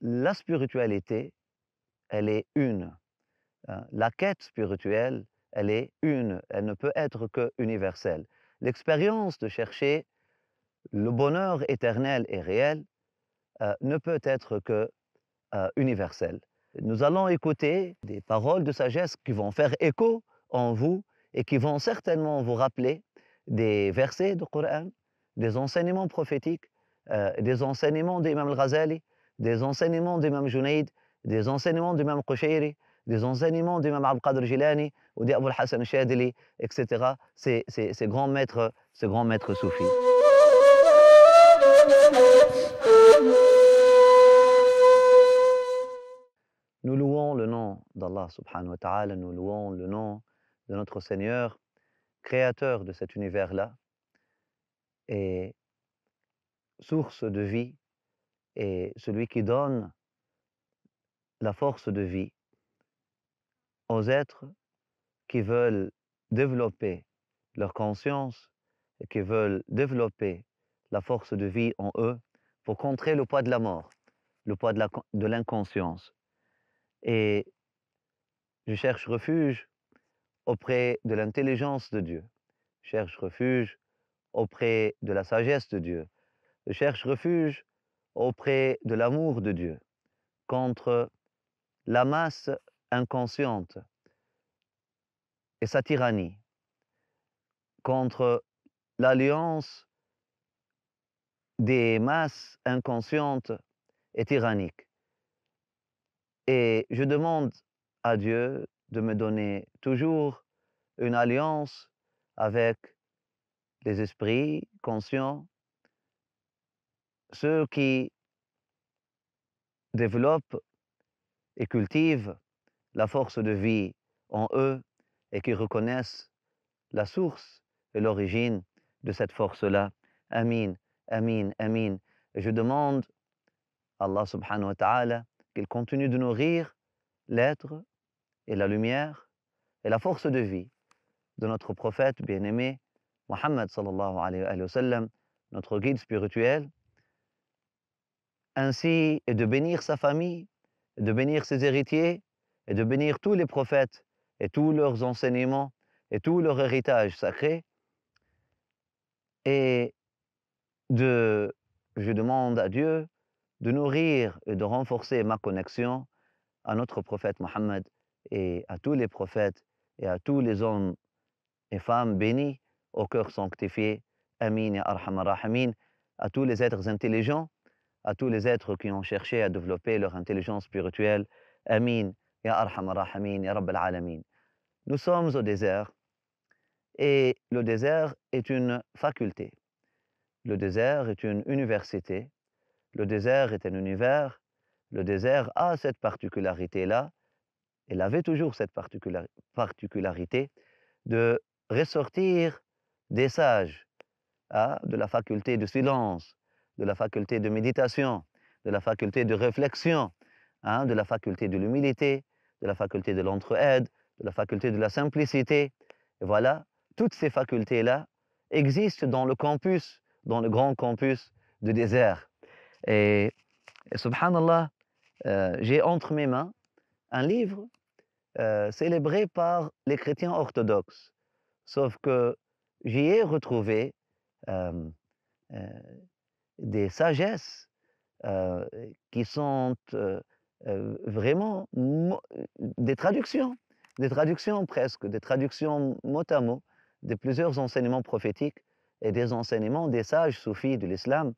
la spiritualité, elle est une. Hein. La quête spirituelle, elle est une. Elle ne peut être que universelle. L'expérience de chercher le bonheur éternel et réel euh, ne peut être que euh, universelle. Nous allons écouter des paroles de sagesse qui vont faire écho en vous et qui vont certainement vous rappeler des versets du Coran, des enseignements prophétiques, euh, des enseignements d'Imam al-Ghazali, des enseignements d'Imam Junaïd, des enseignements d'Imam Qushayri, des enseignements d'Imam Abd-Qadir Jilani ou d'Abu Hassan Shadili, etc. Ces, ces, grands maîtres, ces grands maîtres soufis. Nous louons le nom d'Allah subhanahu wa ta'ala, nous louons le nom de notre Seigneur, créateur de cet univers-là et source de vie celui qui donne la force de vie aux êtres qui veulent développer leur conscience et qui veulent développer la force de vie en eux pour contrer le poids de la mort, le poids de l'inconscience. Et je cherche refuge auprès de l'intelligence de Dieu. Je cherche refuge auprès de la sagesse de Dieu. Je cherche refuge auprès de l'amour de Dieu, contre la masse inconsciente et sa tyrannie, contre l'alliance des masses inconscientes et tyranniques. Et je demande à Dieu de me donner toujours une alliance avec les esprits conscients ceux qui développent et cultivent la force de vie en eux et qui reconnaissent la source et l'origine de cette force-là. Amin, amin, amin. je demande à Allah subhanahu wa ta'ala qu'il continue de nourrir l'être et la lumière et la force de vie de notre prophète bien-aimé, Mohammed sallallahu alayhi wa sallam, notre guide spirituel, ainsi et de bénir sa famille, de bénir ses héritiers, et de bénir tous les prophètes et tous leurs enseignements et tout leur héritage sacré. Et je demande à Dieu de nourrir et de renforcer ma connexion à notre prophète Mohammed et à tous les prophètes et à tous les hommes et femmes bénis au cœur sanctifié. Amin et ar Rahimin, à tous les êtres intelligents à tous les êtres qui ont cherché à développer leur intelligence spirituelle. Amin, Ya Arham Ya Rabbal Alamin. Nous sommes au désert et le désert est une faculté. Le désert est une université. Le désert est un univers. Le désert a cette particularité-là. Elle avait toujours cette particularité de ressortir des sages, hein, de la faculté de silence, de la faculté de méditation, de la faculté de réflexion, hein, de la faculté de l'humilité, de la faculté de l'entre-aide, de la faculté de la simplicité. Et voilà, toutes ces facultés-là existent dans le campus, dans le grand campus du désert. Et, subhanallah, euh, j'ai entre mes mains un livre euh, célébré par les chrétiens orthodoxes. Sauf que j'y ai retrouvé euh, des sagesses qui sont vraiment des traductions, des traductions presque, des traductions mot à mot de plusieurs enseignements prophétiques et des enseignements des sages soufis de l'islam.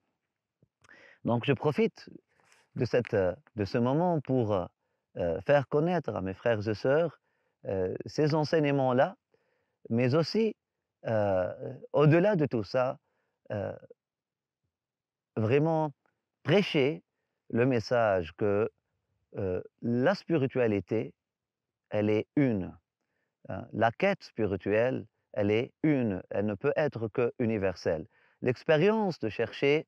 Donc je profite de, cette, de ce moment pour faire connaître à mes frères et sœurs ces enseignements-là, mais aussi, au-delà de tout ça, vraiment prêcher le message que la spiritualité, elle est une. Hein. la quête spirituelle, elle est une. Elle ne peut être que universelle. L'expérience de chercher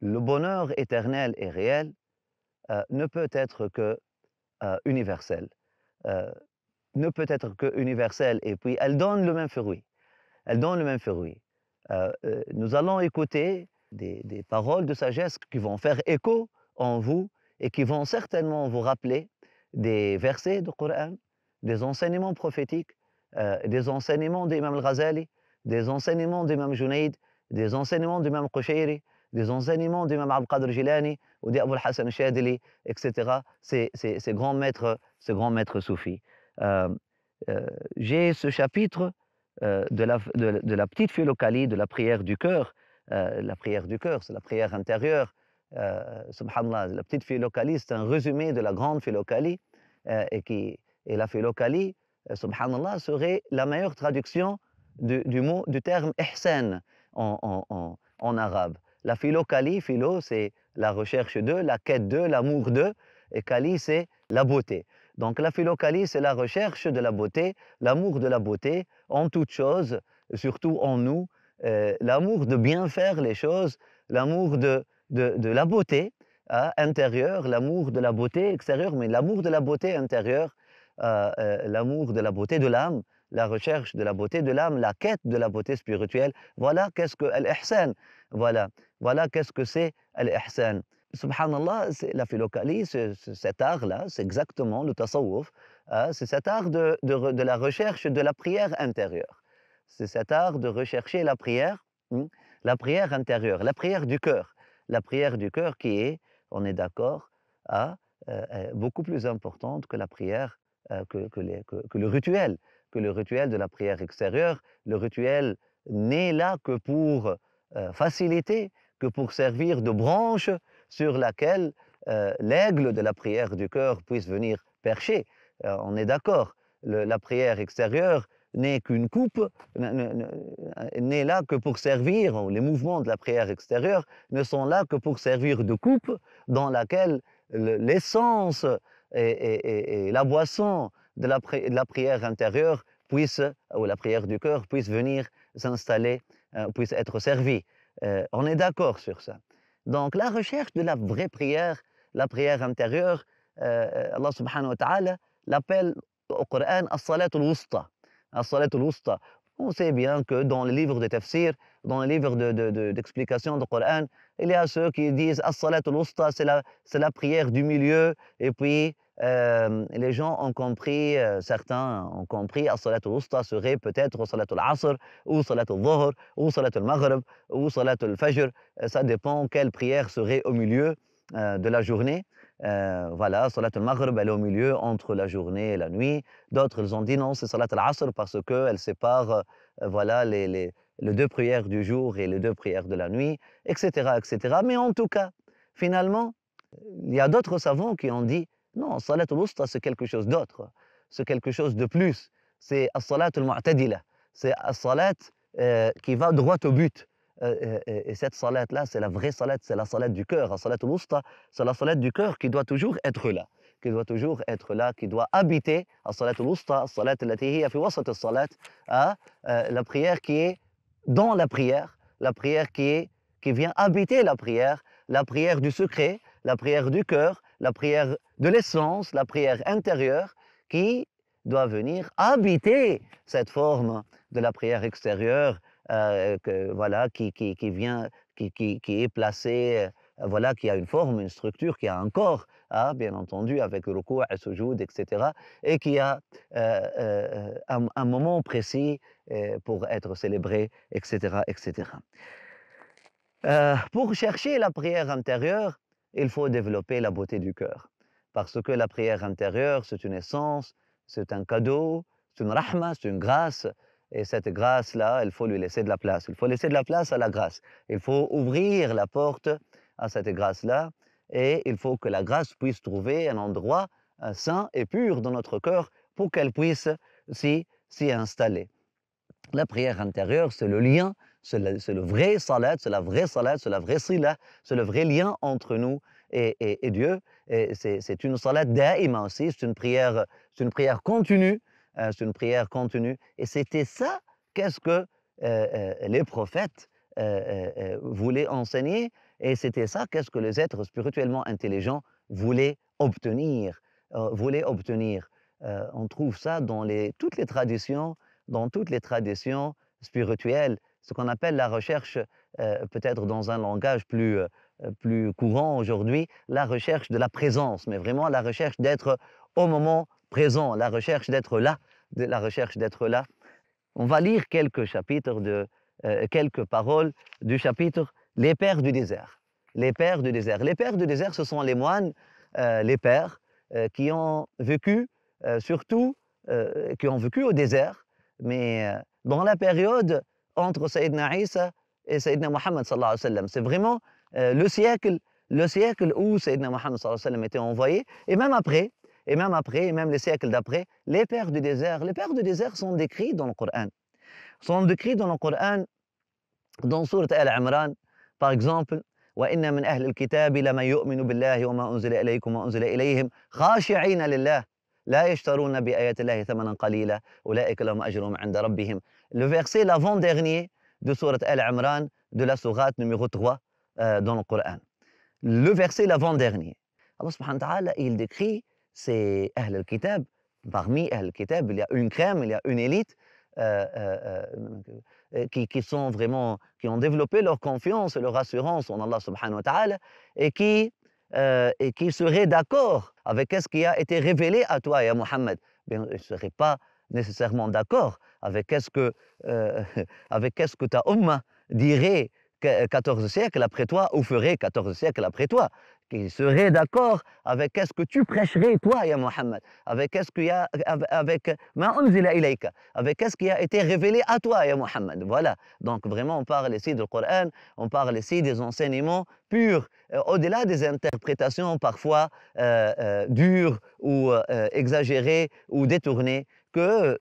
le bonheur éternel et réel ne peut être que universelle. ne peut être que universelle. Et puis, elle donne le même fruit. Elle donne le même fruit. nous allons écouter des, paroles de sagesse qui vont faire écho en vous et qui vont certainement vous rappeler des versets du Coran, des enseignements prophétiques, euh, des enseignements d'Imam al-Ghazali, des enseignements d'Imam Junaïd, des enseignements d'Imam Qushayri, des enseignements d'Imam Al-Qadr Jilani ou al Hassan Shadili, etc. Ces, grands maîtres, ces grands maîtres soufis. Euh, euh, j'ai ce chapitre de la, de, de, la, petite philocalie, de la prière du cœur, euh, la prière du cœur, c'est la prière intérieure. Euh, subhanallah, la petite philocalie, c'est un résumé de la grande philocalie. Euh, et, qui, et la philocalie, subhanallah, serait la meilleure traduction du, mot, du terme ihsan en, arabe. La philocalie, philo, c'est la recherche de, la quête de, l'amour de, et kali, c'est la beauté. Donc la philocalie, c'est la recherche de la beauté, l'amour de la beauté en toutes choses, surtout en nous, euh, l'amour de bien faire les choses, l'amour de, de, la beauté hein, intérieure, l'amour de la beauté extérieure, mais l'amour de la beauté intérieure, euh, euh, l'amour de la beauté de l'âme, la recherche de la beauté de l'âme, la quête de la beauté spirituelle. Voilà qu'est-ce que l'ihsan. Voilà, voilà qu'est-ce que c'est l'ihsan. Subhanallah, la c'est cet art-là, c'est exactement le tasawwuf, hein, c'est cet art de la recherche de la prière intérieure c'est cet art de rechercher la prière, hmm, la prière intérieure, la prière du cœur. La prière du cœur qui est, on est d'accord, euh, euh, beaucoup plus importante que la prière, euh, que, le rituel, que le rituel de la prière extérieure. Le rituel n'est là que pour faciliter, que pour servir de branche sur laquelle l'aigle de la prière du cœur puisse venir percher. on est d'accord, la prière extérieure, n'est qu'une coupe, euh, n'est là que pour servir, les mouvements de la prière extérieure ne sont là que pour servir de coupe dans laquelle l'essence et, la boisson de la, prière intérieure puisse, ou la prière du cœur puisse venir s'installer, euh, puisse être servie. Euh, on est d'accord sur ça. Donc la recherche de la vraie prière, la prière intérieure, Allah subhanahu wa ta'ala l'appelle au Coran as-salat al-wusta. On sait bien que dans les livres de tafsir, dans les livres d'explication de, du Coran, il y a ceux qui disent As-Salat al c'est la, prière du milieu. Et puis, euh, les gens ont compris, euh, certains ont compris, As-Salat al-Wusta serait peut-être Salat al serait peut être salat al asr ou Salat al-Dhuhr, ou Salat al-Maghrib, ou Salat al-Fajr. Ça dépend quelle prière serait au milieu euh, de la journée. Euh, voilà, Salat al-Maghrib, elle est au milieu entre la journée et la nuit. D'autres, ils ont dit non, c'est Salat al-Asr parce qu'elle sépare euh, voilà, les, deux prières du jour et les deux prières de la nuit, etc. etc. Mais en tout cas, finalement, il y a d'autres savants qui ont dit non, Salat al c'est quelque chose d'autre, c'est quelque chose de plus. C'est Salat al-Mu'tadila, c'est Salat euh, qui va droit au but. Euh, euh, et cette salat, là c'est la vraie salat, c'est la salat du cœur. La salat c'est la salat du cœur qui doit toujours être là. Qui doit toujours être là, qui doit habiter la salat al-wusta, la la prière qui est dans la prière, la prière qui, est, qui vient habiter la prière, la prière du secret, la prière du cœur, la prière de l'essence, la prière intérieure qui doit venir habiter cette forme de la prière extérieure euh, que, voilà, qui, vient, qui, est placé, euh, voilà, qui a une forme, une structure, qui a un corps, hein, bien entendu, avec le recours à sujoud, etc., et qui a euh, un, moment précis pour être célébré, etc., etc. pour chercher la prière intérieure, il faut développer la beauté du cœur, parce que la prière intérieure, c'est une essence, c'est un cadeau, c'est une rahma, c'est une grâce, et cette grâce-là, il faut lui laisser de la place. Il faut laisser de la place à la grâce. Il faut ouvrir la porte à cette grâce-là. Et il faut que la grâce puisse trouver un endroit sain et pur dans notre cœur pour qu'elle puisse s'y, installer. La prière intérieure, c'est le lien, c'est le, vrai salat, c'est la vraie salat, c'est la vraie sila, c'est le vrai lien entre nous et, Dieu. Et c'est, une salat d'Aïma aussi, c'est une prière, c'est une prière continue euh, c'est une prière continue. Et c'était ça, qu'est-ce que euh, euh, les prophètes voulaient enseigner, et c'était ça, qu'est-ce que les êtres spirituellement intelligents voulaient obtenir. voulaient obtenir. on trouve ça dans les, toutes les traditions, dans toutes les traditions spirituelles, ce qu'on appelle la recherche, peut-être dans un langage plus, plus courant aujourd'hui, la recherche de la présence, mais vraiment la recherche d'être au moment présent, la recherche d'être là, la recherche d'être là. On va lire quelques chapitres, de, euh, quelques paroles du chapitre Les Pères du désert. Les Pères du désert. Les Pères du désert, ce sont les moines, euh, les Pères, euh, qui ont vécu, surtout, qui ont vécu au désert, mais dans la période entre Sayyidina Isa et Sayyidina Muhammad sallallahu alayhi wa C'est vraiment le siècle le siècle où Sayyidina Muhammad sallallahu alayhi wa était envoyé, et même après, et même après, et même les siècles d'après, les pères du désert. Les pères du désert sont décrits dans le Coran. Sont décrits dans le Coran, dans Surat Al-Imran, par exemple, وإن من أهل الكتاب لما يؤمن بالله وما أنزل إليكم وما أنزل إليهم خاشعين لله لا يشترون بآيات الله ثمنا قليلا أولئك لهم أجرهم عند ربهم. Le verset l'avant-dernier de Sourate Al-Imran de la Sourate numéro 3 euh, dans le Coran. Le verset l'avant-dernier. Allah subhanahu wa ta'ala, il décrit c'est Ahl al-Kitab. Parmi Ahl al-Kitab, il y a une crème, il y a une élite euh, euh, euh, qui, sont vraiment, qui ont développé leur confiance et leur assurance en Allah subhanahu wa ta'ala et qui, et qui seraient d'accord avec ce qui a été révélé à toi et à Mohammed. Bien, ils ne seraient pas nécessairement d'accord avec ce que, avec ce que ta Ummah dirait 14 siècles après toi ou ferait 14 siècles après toi qui serait d'accord avec ce que tu prêcherais toi, ya Muhammad, avec ce qu'il y a, avec avec ce qui a été révélé à toi, ya Muhammad. Voilà. Donc vraiment, on parle ici du Coran, on parle ici des enseignements purs, euh, au-delà des interprétations parfois euh, euh, dures ou exagérées ou détournées que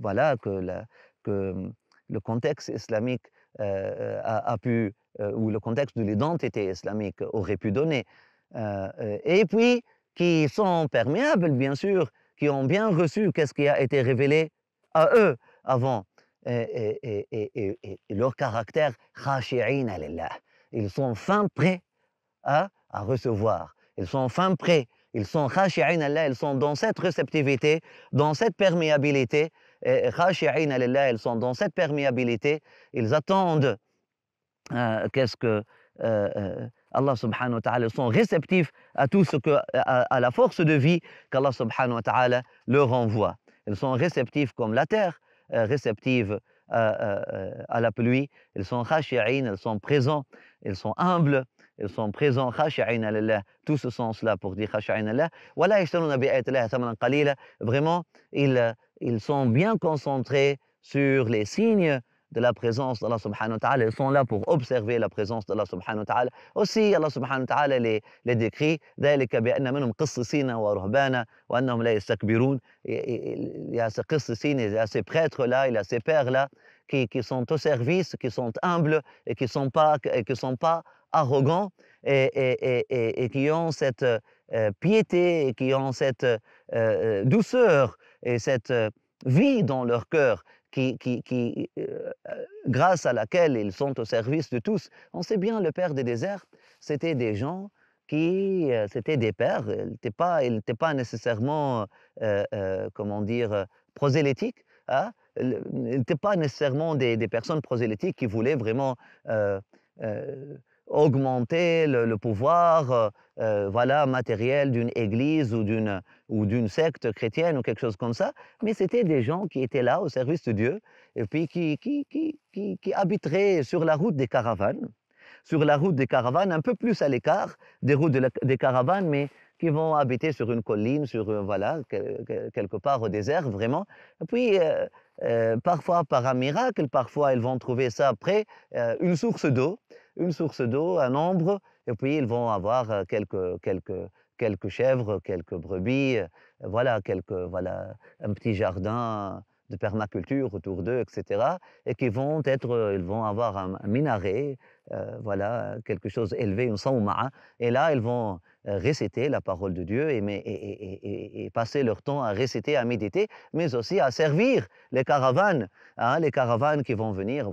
voilà que, la, que hum, le contexte islamique euh, euh, a, pu, euh, ou le contexte de l'identité islamique aurait pu donner, et puis qui sont perméables, bien sûr, qui ont bien reçu qu'est-ce qui a été révélé à eux avant. Et, et, et, et leur caractère, ils sont fin prêts à, recevoir. Ils sont fin prêts ils sont khashi'in Allah, ils sont dans cette réceptivité, dans cette perméabilité ils sont dans cette perméabilité, ils attendent euh, qu'est-ce que euh, euh, Allah subhanahu wa ta'ala, sont réceptifs à tout ce que, à, la force de vie qu'Allah subhanahu wa ta'ala leur envoie. Ils sont réceptifs comme la terre, euh, réceptifs euh, à la pluie, ils sont khashi'in, ils sont présents, ils sont humbles, ils sont présents, khashi'in Allah, tout ce sens-là pour dire khashi'in Allah. Vraiment, ils ils sont bien concentrés sur les signes de la présence d'Allah subhanahu wa ta'ala. Ils sont là pour observer la présence d'Allah subhanahu wa ta'ala. Aussi, Allah subhanahu wa ta'ala les, les décrit ذلك بأن منهم قصصين ورهبانا وأنهم لا يستكبرون. Il y a ces il y a ces prêtres-là, il y a ces pères-là qui, qui sont au service, qui sont humbles et qui ne sont, pas, et qui sont pas arrogants et, et, et, et qui ont cette euh, piété et qui ont cette euh, euh douceur et cette vie dans leur cœur qui, qui, qui grâce à laquelle ils sont au service de tous. On sait bien, le père des déserts, c'était des gens qui, c'était des pères, ils n'étaient pas, pas nécessairement, comment dire, prosélytiques, hein? ils n'étaient pas nécessairement des, des, personnes prosélytiques qui voulaient vraiment augmenter le, pouvoir euh, euh, voilà, matériel d'une église ou d'une, secte chrétienne ou quelque chose comme ça, mais c'était des gens qui étaient là au service de Dieu et puis qui, qui, qui, habiteraient sur la route des caravanes, sur la route des caravanes, un peu plus à l'écart des routes des caravanes, mais qui vont habiter sur une colline, sur euh, voilà, quelque part au désert, vraiment. Et puis, parfois par un miracle, parfois ils vont trouver ça après, une source d'eau une source d'eau, un ombre et puis ils vont avoir euh, quelques, quelques, quelques chèvres, quelques brebis, euh, voilà, quelques, voilà, un petit jardin de permaculture autour d'eux, etc. Et qui vont être, euh, ils vont avoir un, minaret, voilà, quelque chose élevé, une sauma. Hein, et là, ils vont, euh, réciter la parole de Dieu et, passer leur temps à réciter, à méditer, mais aussi à servir les caravanes, hein, les caravanes qui vont venir.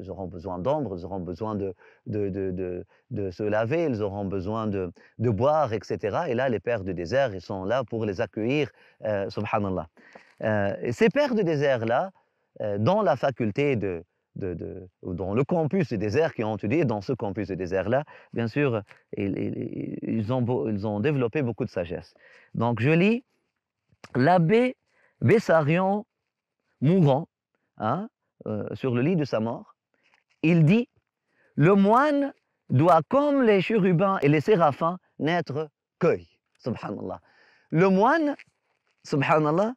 Ils auront besoin d'ombre, ils auront besoin de, se laver, ils auront besoin de, boire, etc. Et là, les pères du désert, ils sont là pour les accueillir, euh, subhanallah. Euh, ces pères du désert-là, dans la faculté de, dans le campus des désert qui ont étudié dans ce campus des désert-là, bien sûr, ils, ont, ils ont développé beaucoup de sagesse. Donc je lis, l'abbé Bessarion mourant, hein, euh, sur le lit de sa mort, il dit, le moine doit, comme les chérubins et les séraphins, naître cueil. Subhanallah. Le moine, subhanallah,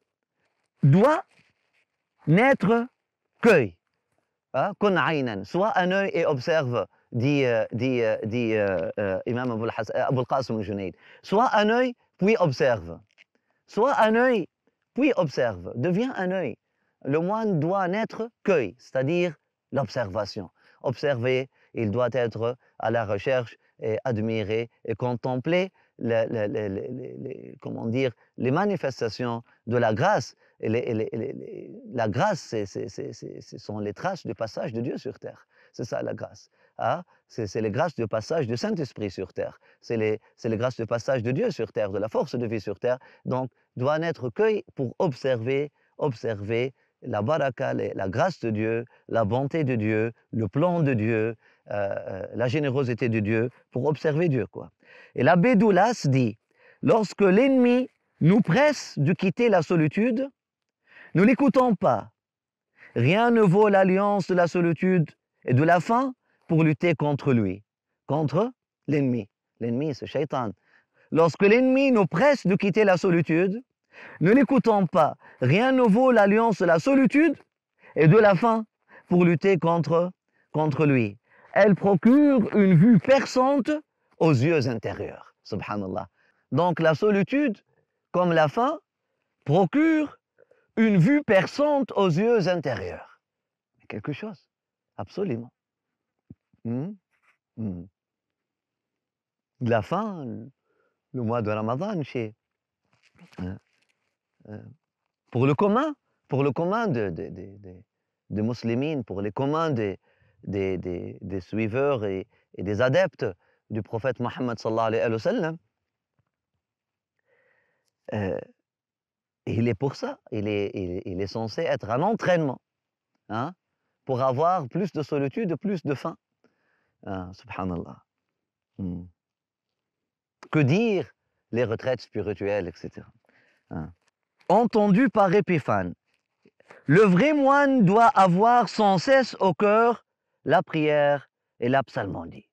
doit naître cueil soit un œil et observe, dit, l'imam di Imam Abu qasim al-Junaid. soit un œil, puis observe. soit un œil, puis observe. devient un œil. Le moine doit naître qu'œil, c'est-à-dire l'observation. Observer, il doit être à la recherche et admirer et contempler les, comment dire, les manifestations de la grâce. Et la grâce, c'est ce sont les traces du passage de Dieu sur terre. C'est ça la grâce. Hein. C'est les grâces de passage du Saint-Esprit sur terre. C'est les, les grâces de passage de Dieu sur terre, de la force de vie sur terre. Donc, doit n'être que pour observer, observer la baraka, la grâce de Dieu, la bonté de Dieu, le plan de Dieu, euh, euh, la générosité de Dieu pour observer Dieu. Quoi. Et l'abbé Doulas dit, lorsque l'ennemi nous presse de quitter la solitude, nous l'écoutons pas. Rien ne vaut l'alliance de la solitude et de la faim pour lutter contre lui, contre l'ennemi. L'ennemi, c'est Shaitan. Lorsque l'ennemi nous presse de quitter la solitude, ne l'écoutons pas. Rien ne vaut l'alliance de la solitude et de la faim pour lutter contre, contre lui elle procure une vue perçante aux yeux intérieurs. Subhanallah. Donc la solitude, comme la faim, procure une vue perçante aux yeux intérieurs. Quelque chose, absolument. Hmm? Hmm. La faim, le mois de Ramadan, chez, hein, euh, pour le commun, pour le commun des de, de, pour les communs des des, des, des suiveurs et, et, des adeptes du prophète Mohammed sallallahu alayhi wa sallam. Euh, il est pour ça, il est, il, est censé être un entraînement hein, pour avoir plus de solitude, plus de faim. Ah, subhanallah. Hmm. Que dire les retraites spirituelles, etc. Hein. Entendu par Épiphane, le vrai moine doit avoir sans cesse au cœur la prière et la psalmodie.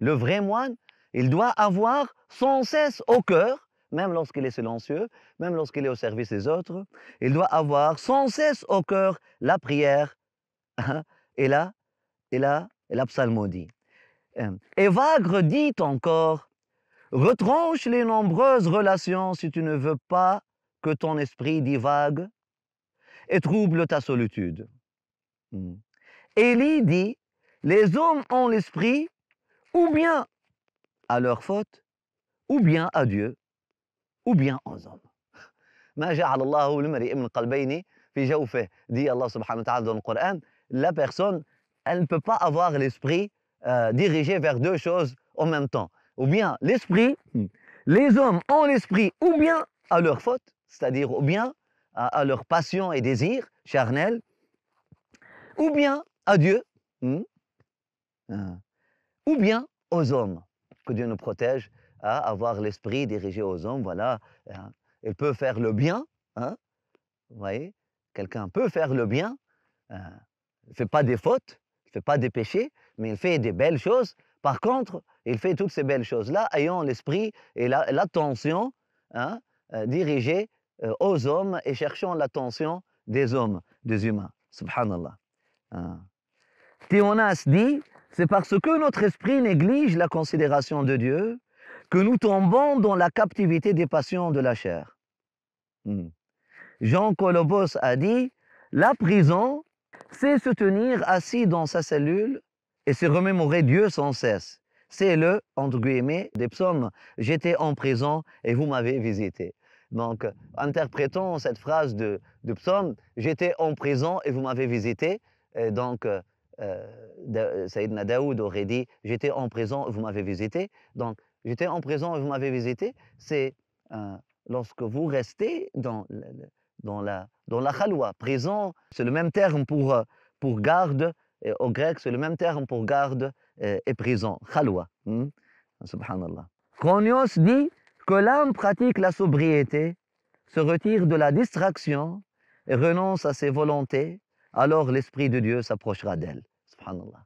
Le vrai moine, il doit avoir sans cesse au cœur, même lorsqu'il est silencieux, même lorsqu'il est au service des autres, il doit avoir sans cesse au cœur la prière hein, et, la, et, la, et la psalmodie. Hein. Et Vagre dit encore, retranche les nombreuses relations si tu ne veux pas que ton esprit divague et trouble ta solitude. Hmm. Élie dit, les hommes ont l'esprit ou bien à leur faute, ou bien à Dieu, ou bien aux hommes. dit Allah subhanahu wa ta'ala la personne elle ne peut pas avoir l'esprit euh, dirigé vers deux choses en même temps ou bien l'esprit hmm. les hommes ont l'esprit ou bien à leur faute c'est-à-dire ou bien à, à leur passion et désir charnel ou bien à Dieu, hmm, hein. ou bien aux hommes. Que Dieu nous protège à avoir l'esprit dirigé aux hommes, voilà. Hein. il peut faire le bien, hein, vous voyez, quelqu'un peut faire le bien, hein. il fait pas des fautes, il fait pas des péchés, mais il fait des belles choses. Par contre, il fait toutes ces belles choses-là, ayant l'esprit et l'attention la, hein, euh, dirigée euh, aux hommes et cherchant l'attention des hommes, des humains. Subhanallah. Théonas dit, c'est parce que notre esprit néglige la considération de Dieu que nous tombons dans la captivité des passions de la chair. Hmm. Jean Colobos a dit, la prison, c'est se tenir assis dans sa cellule et se remémorer Dieu sans cesse. C'est le, entre guillemets, des psaumes. J'étais en prison et vous m'avez visité. Donc, interprétons cette phrase de, psaume, j'étais en prison et vous m'avez visité. donc, euh, Saïd euh, euh, Saïdna aurait dit J'étais en prison, vous m'avez visité. Donc, j'étais en prison et vous m'avez visité, c'est euh, lorsque vous restez dans, dans la, dans la khalwa. Prison, c'est le même terme pour, pour garde. Et au grec, c'est le même terme pour garde et, prison. Khalwa. Hmm, subhanallah. Kronios dit que l'âme pratique la sobriété, se retire de la distraction et renonce à ses volontés alors l'Esprit de Dieu s'approchera d'elle. Subhanallah.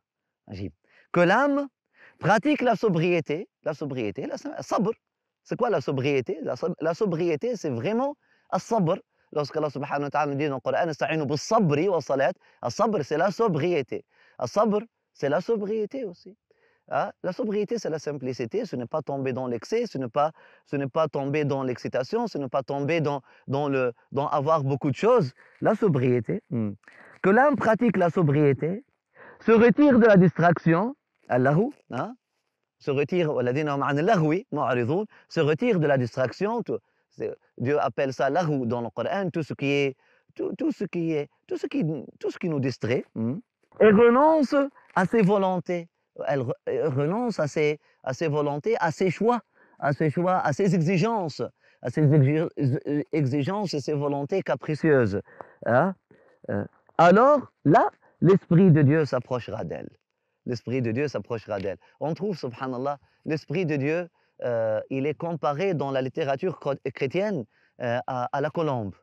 Que l'âme pratique la sobriété. La sobriété, la C'est quoi la sobriété la, sobriété, c'est vraiment le sabr. Allah subhanahu wa ta'ala dit dans le Coran, c'est la sobriété. Le sabr, c'est la sobriété aussi. Ah, la sobriété, c'est la simplicité, ce n'est pas tomber dans l'excès, ce n'est pas, ce pas tomber dans l'excitation, ce n'est pas tomber dans, dans, le, dans avoir beaucoup de choses. La sobriété. Hmm que l'homme pratique la sobriété, se retire de la distraction, Allahu, hein, se retire, hum se retire de la distraction, Dieu appelle ça lahu dans le Coran, tout ce qui est, tout, ce qui est, tout ce qui, tout ce qui nous distrait, hmm, et renonce à ses volontés, elle, renonce à ses, à ses volontés, à ses choix, à ses choix, à ses exigences, à ses exigences et ses volontés capricieuses. Hein, hein alors là, l'Esprit de Dieu s'approchera d'elle. L'Esprit de Dieu s'approchera d'elle. On trouve, subhanallah, l'Esprit de Dieu, euh, il est comparé dans la littérature chrétienne euh, à, la colombe.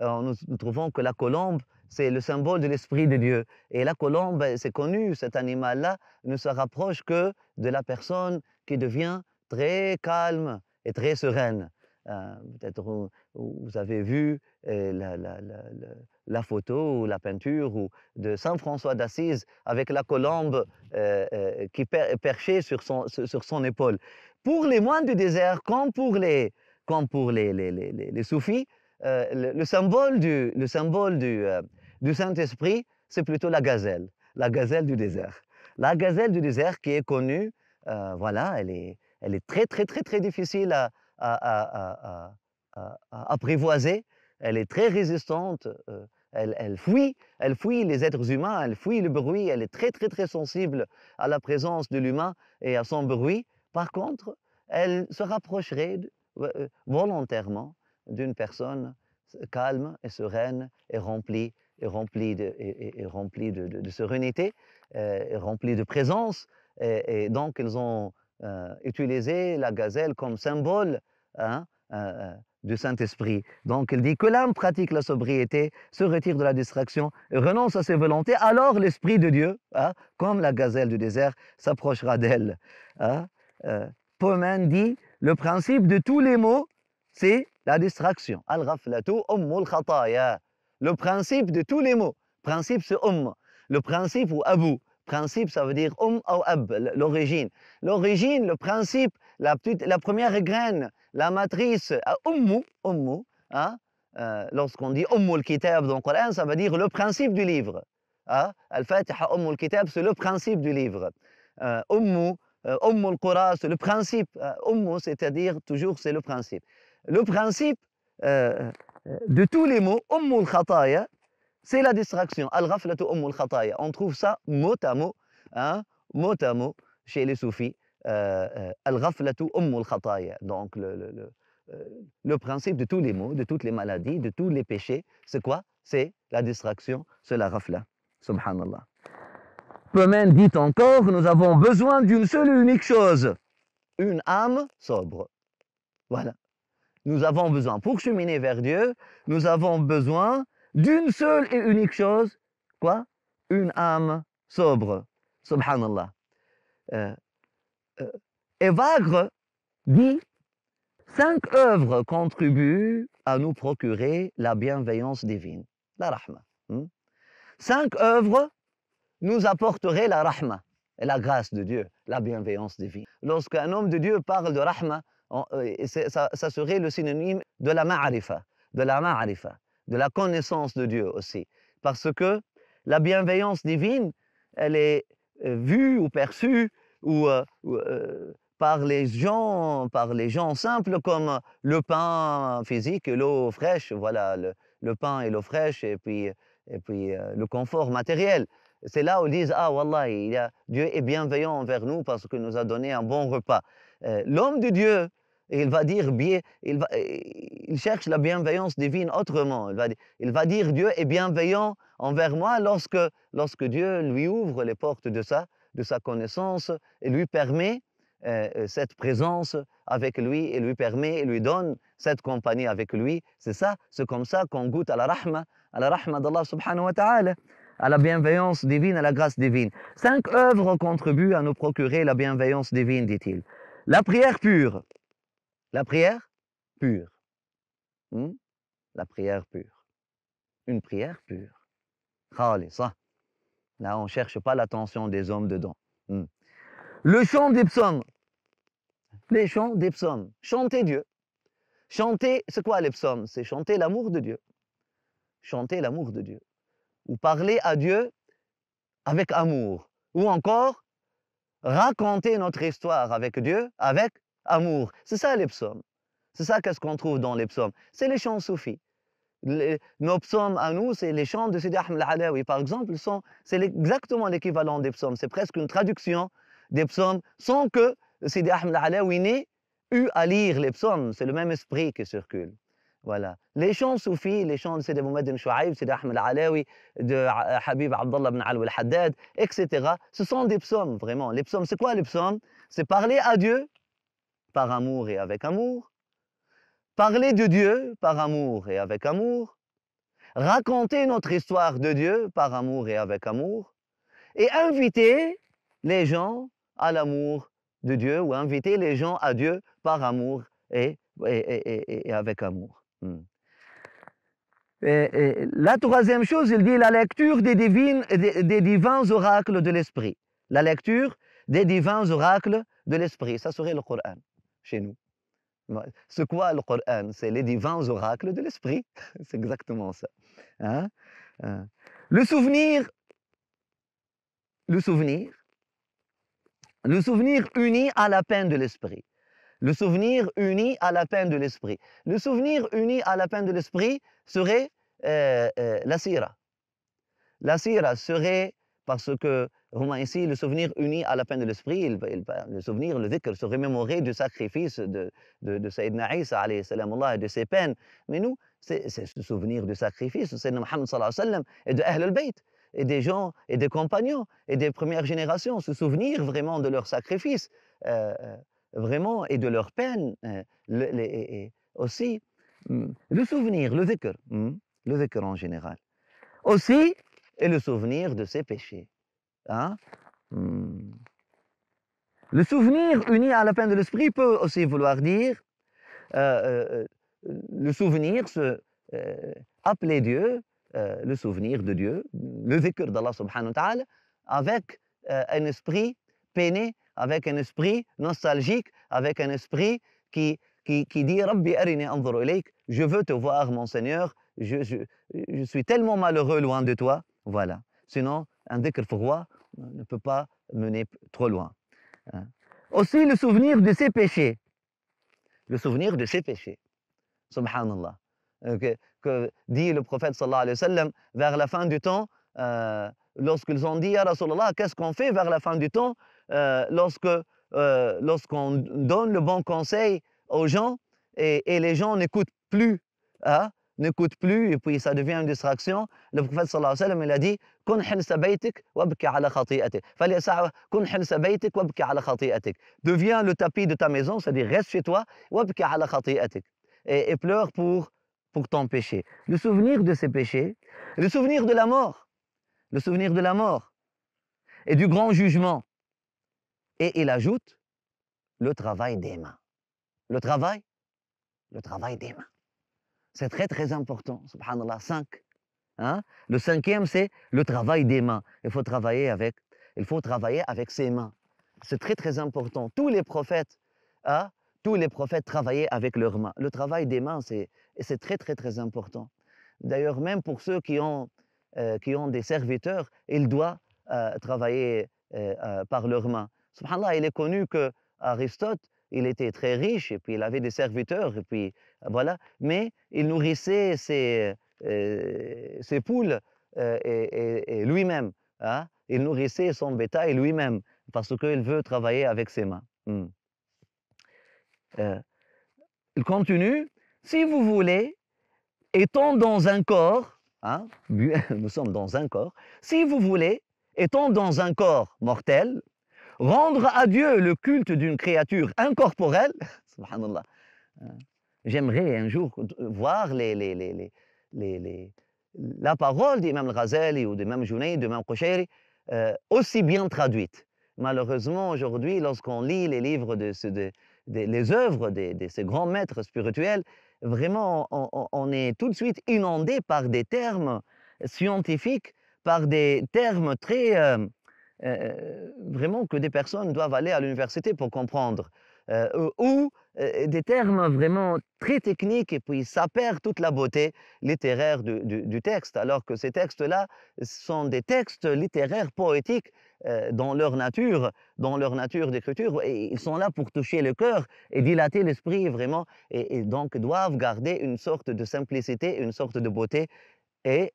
Euh, nous, trouvons que la colombe, c'est le symbole de l'Esprit de Dieu. Et la colombe, ben, c'est connu, cet animal-là ne se rapproche que de la personne qui devient très calme et très sereine. Peut-être vous avez vu la, la photo ou la peinture ou de Saint François d'Assise avec la colombe euh, euh, qui per sur son, sur son épaule. Pour les moines du désert, comme pour les, comme pour les, les, les, les soufis, euh, le, symbole du, le symbole du, du Saint-Esprit, c'est plutôt la gazelle, la gazelle du désert. La gazelle du désert qui est connue, voilà, elle est, elle est très, très, très, très difficile à, à, apprivoiser elle est très résistante elle, elle, fuit, elle fuit les êtres humains, elle fuit le bruit, elle est très très très sensible à la présence de l'humain et à son bruit. Par contre, elle se rapprocherait euh, euh, volontairement d'une personne calme et sereine et remplie, et remplie, de, et, remplie de, sérénité, euh, remplie de présence. Et, donc, ils ont utilisé la gazelle comme symbole hein, du Saint-Esprit. Donc il dit que l'âme pratique la sobriété, se retire de la distraction, renonce à ses volontés, alors l'Esprit de Dieu, hein, comme la gazelle du désert, s'approchera d'elle. Hein. Euh, dit, le principe de tous les mots, c'est la distraction. al khataya. Le principe de tous les mots. Principe, c'est um. Le principe ou Abou. Principe, ça veut dire um ou ab, l'origine. L'origine, le principe, la, la première graine, la matrice à euh, Ummu, hein, euh, lorsqu'on dit Ummul Kitab dans le Coran, ça veut dire le principe du livre. Hein. Al-Fatiha al-kitab Kitab, c'est le principe du livre. Euh, ummu, al-Qur'an » c'est « le principe Ummul Qura, c'est le principe. Ummu, c'est-à-dire toujours c'est le principe. Le principe de tous les mots, al-Khataïa Khataya, c'est la distraction. Al-Ghaflatu al-Khataïa Khataya. On trouve ça mot à mot, hein, mot à mot chez les soufis. Euh, euh, Donc, le, le, euh, le, principe de tous les maux, de toutes les maladies, de tous les péchés, c'est quoi C'est la distraction, c'est la rafla. Subhanallah. Pemen dit encore Nous avons besoin d'une seule et unique chose une âme sobre. Voilà. Nous avons besoin, pour cheminer vers Dieu, nous avons besoin d'une seule et unique chose quoi Une âme sobre. Subhanallah. Et euh, Evagre dit cinq œuvres contribuent à nous procurer la bienveillance divine, la rahma. Hmm. Cinq œuvres nous apporteraient la rahma, et la grâce de Dieu, la bienveillance divine. Lorsqu'un homme de Dieu parle de rahma, euh, ça, serait le synonyme de la ma'arifa, de la ma'arifa, de la connaissance de Dieu aussi. Parce que la bienveillance divine, elle est euh, vue ou perçue ou par les gens, par les gens simples comme le pain physique, l'eau fraîche, voilà, le, pain et l'eau fraîche, et puis, et puis le confort matériel. C'est là où ils disent, ah wallah, Dieu est bienveillant envers nous parce qu'il nous a donné un bon repas. L'homme de Dieu, il va dire, il, il cherche la bienveillance divine autrement. Il va, il va dire, Dieu est bienveillant envers moi lorsque, lorsque Dieu lui ouvre les portes de ça de sa connaissance et lui permet euh, euh, cette présence avec lui et lui permet et lui donne cette compagnie avec lui. C'est ça, c'est comme ça qu'on goûte à la rahma, à la rahma d'Allah subhanahu wa ta'ala, à la bienveillance divine, à la grâce divine. Cinq œuvres contribuent à nous procurer la bienveillance divine, dit-il. La prière pure. La prière pure. Hmm? La prière pure. Une prière pure. ça. Là, on ne cherche pas l'attention des hommes dedans. Hmm. Le chant des psaumes. Les chants des psaumes. Chanter Dieu. Chanter, c'est quoi les psaumes C'est chanter l'amour de Dieu. Chanter l'amour de Dieu. Ou parler à Dieu avec amour. Ou encore, raconter notre histoire avec Dieu avec amour. C'est ça les psaumes. C'est ça qu'est-ce qu'on trouve dans les psaumes. C'est les chants soufis nos psaumes à nous, c'est les chants de Sidi Ahmed al par exemple, c'est exactement l'équivalent des psaumes. C'est presque une traduction des psaumes, sans que Sidi Ahmed al-Alawi n'ait eu à lire les psaumes. C'est le même esprit qui circule. Voilà. Les chants soufis, les chants de Sidi Sidi Ahmed al de euh, Habib Abdallah ibn al-Haddad, etc. Ce sont des psaumes, vraiment. Les psaumes, c'est quoi les psaumes C'est parler à Dieu par amour et avec amour, Parler de Dieu par amour et avec amour, raconter notre histoire de Dieu par amour et avec amour, et inviter les gens à l'amour de Dieu ou inviter les gens à Dieu par amour et, et, avec amour. Hmm. la troisième chose, il dit la lecture des, des divins oracles de l'esprit. La lecture des divins oracles de l'esprit, ça serait le Coran chez nous. C'est quoi le Coran C'est les divins oracles de l'esprit. C'est exactement ça. Hein, hein. le souvenir, le souvenir, le souvenir uni à la peine de l'esprit. Le souvenir uni à la peine de l'esprit. Le souvenir uni à la peine de l'esprit serait euh, euh, la sira. La sira serait parce que romain ici, le souvenir uni à la peine de l'esprit, le souvenir, le dhikr, se remémorer du sacrifice de, de, de Sayyidina Isa et de ses peines. Mais nous, c'est ce souvenir du sacrifice de Sayyidina Muhammad alayhi et de Ahl al-Bayt et des gens et des compagnons et des premières générations, se souvenir vraiment de leur sacrifice, euh, euh, vraiment, et de leur peine, euh, et aussi hmm, le souvenir, le dhikr, hmm, le dhikr en général. Aussi, et le souvenir de ses péchés. Hein? Mmh. Le souvenir uni à la peine de l'esprit peut aussi vouloir dire euh, euh, euh, le souvenir, se, appeler Dieu, le souvenir de Dieu, le vécu d'Allah subhanahu wa ta'ala, avec un esprit peiné, avec un esprit nostalgique, avec un esprit qui, qui, qui dit Rabbi arini je veux te voir mon Seigneur, je, je suis tellement malheureux loin de toi. Voilà. Sinon, un décret froid euh, ne peut pas mener trop loin. Hein. Aussi, le souvenir de ses péchés. Le souvenir de ses péchés. Subhanallah. Euh, que, dit le prophète sallallahu vers la fin du temps, euh, lorsqu'ils ont dit, Ya Rasulallah, qu'est-ce qu'on fait vers la fin du temps lorsque lorsqu'on donne le bon conseil aux gens et, les gens n'écoutent plus hein n'écoute plus et puis ça devient une distraction. Le prophète sallallahu alayhi wa sallam, il a dit ala Deviens le tapis de ta maison, c'est-à-dire reste chez toi, ala Et, pleure pour, pour ton péché. Le souvenir de ces péchés, le souvenir de la mort, le souvenir de la mort et du grand jugement. Et il ajoute le travail des mains. Le travail, le travail des mains. C'est très très important, subhanallah, cinq. Hein? Le cinquième, c'est le travail des mains. Il faut travailler avec, il faut travailler avec ses mains. C'est très très important. Tous les prophètes, hein? tous les prophètes travaillaient avec leurs mains. Le travail des mains, c'est très très très important. D'ailleurs, même pour ceux qui ont, euh, qui ont des serviteurs, ils doivent euh, travailler euh, par leurs mains. Subhanallah, il est connu que Aristote, il était très riche et puis il avait des serviteurs et puis voilà. Mais il nourrissait ses, euh, poules euh, et, lui-même. Hein. Il nourrissait son bétail lui-même parce qu'il veut travailler avec ses mains. Hmm. Euh, il continue. Si vous voulez, étant dans un corps, hein, nous sommes dans un corps, si vous voulez, étant dans un corps mortel, Rendre à Dieu le culte d'une créature incorporelle, subhanallah, hein. j'aimerais un jour voir les, les, la parole d'Imam Ghazali ou d'Imam Junayd, d'Imam Qushayri, euh, aussi bien traduite. Malheureusement, aujourd'hui, lorsqu'on lit les livres, de, les œuvres de, ces grands maîtres spirituels, vraiment, on, est tout de suite inondé par des termes scientifiques, par des termes très, euh, euh, euh, vraiment que des personnes doivent aller à l'université pour comprendre. Euh, ou des termes vraiment très techniques et puis ça perd toute la beauté littéraire du, texte, alors que ces textes-là sont des textes littéraires poétiques dans leur nature, dans leur nature d'écriture, et ils sont là pour toucher le cœur et dilater l'esprit vraiment, et, donc doivent garder une sorte de simplicité, une sorte de beauté et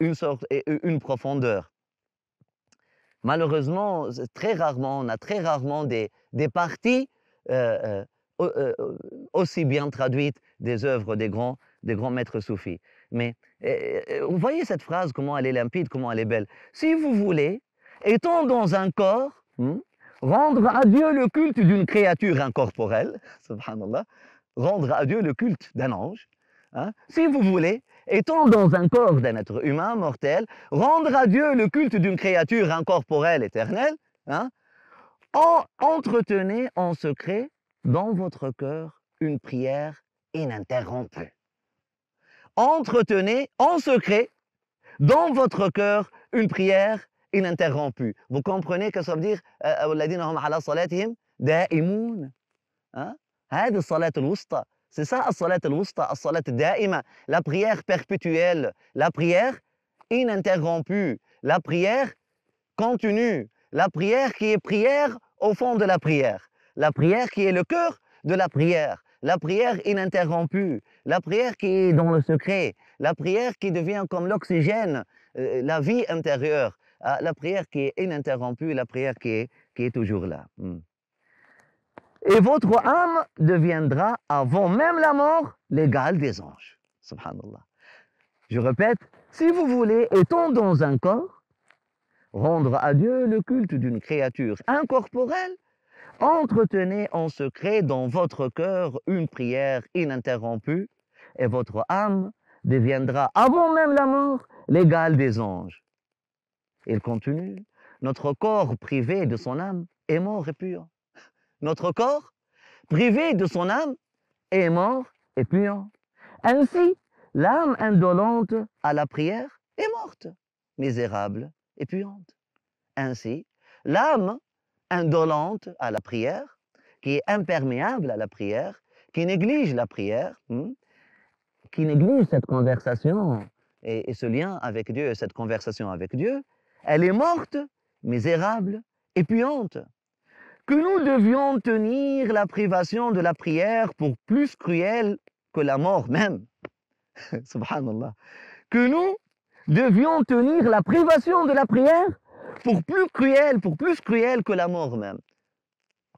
une sorte et une profondeur. Malheureusement, très rarement, on a très rarement des, parties euh, euh, euh, aussi bien traduites des œuvres des grands, maîtres soufis. Mais vous voyez cette phrase, comment elle est limpide, comment elle est belle. Si vous voulez, étant dans un corps, hmm, rendre à Dieu le culte d'une créature incorporelle, subhanallah, rendre à Dieu le culte d'un ange, hein, si vous voulez, étant dans un corps d'un être humain mortel, rendre à Dieu le culte d'une créature incorporelle éternelle, hein, en, entretenez en secret dans votre cœur une prière ininterrompue. Entretenez en secret dans votre cœur une prière ininterrompue. Vous comprenez que ça veut dire euh, euh, c'est ça, la prière perpétuelle, la prière ininterrompue, la prière continue, la prière qui est prière au fond de la prière, la prière qui est le cœur de la prière, la prière ininterrompue, la prière qui est dans le secret, la prière qui devient comme l'oxygène, la vie intérieure, la prière qui est ininterrompue, la prière qui est, qui est toujours là. Et votre âme deviendra, avant même la mort, l'égale des anges. Subhanallah. Je répète, si vous voulez, étant dans un corps, rendre à Dieu le culte d'une créature incorporelle, entretenez en secret dans votre cœur une prière ininterrompue, et votre âme deviendra, avant même la mort, l'égale des anges. Il continue, notre corps privé de son âme est mort et pur notre corps, privé de son âme, est mort et puant. Ainsi, l'âme indolente à la prière est morte, misérable et puante. Ainsi, l'âme indolente à la prière, qui est imperméable à la prière, qui néglige la prière, hmm, qui néglige cette conversation et, et, ce lien avec Dieu, cette conversation avec Dieu, elle est morte, misérable et puante que nous devions tenir la privation de la prière pour plus cruelle que la mort même. Subhanallah. Que nous devions tenir la privation de la prière pour plus cruelle, pour plus cruelle que la mort même.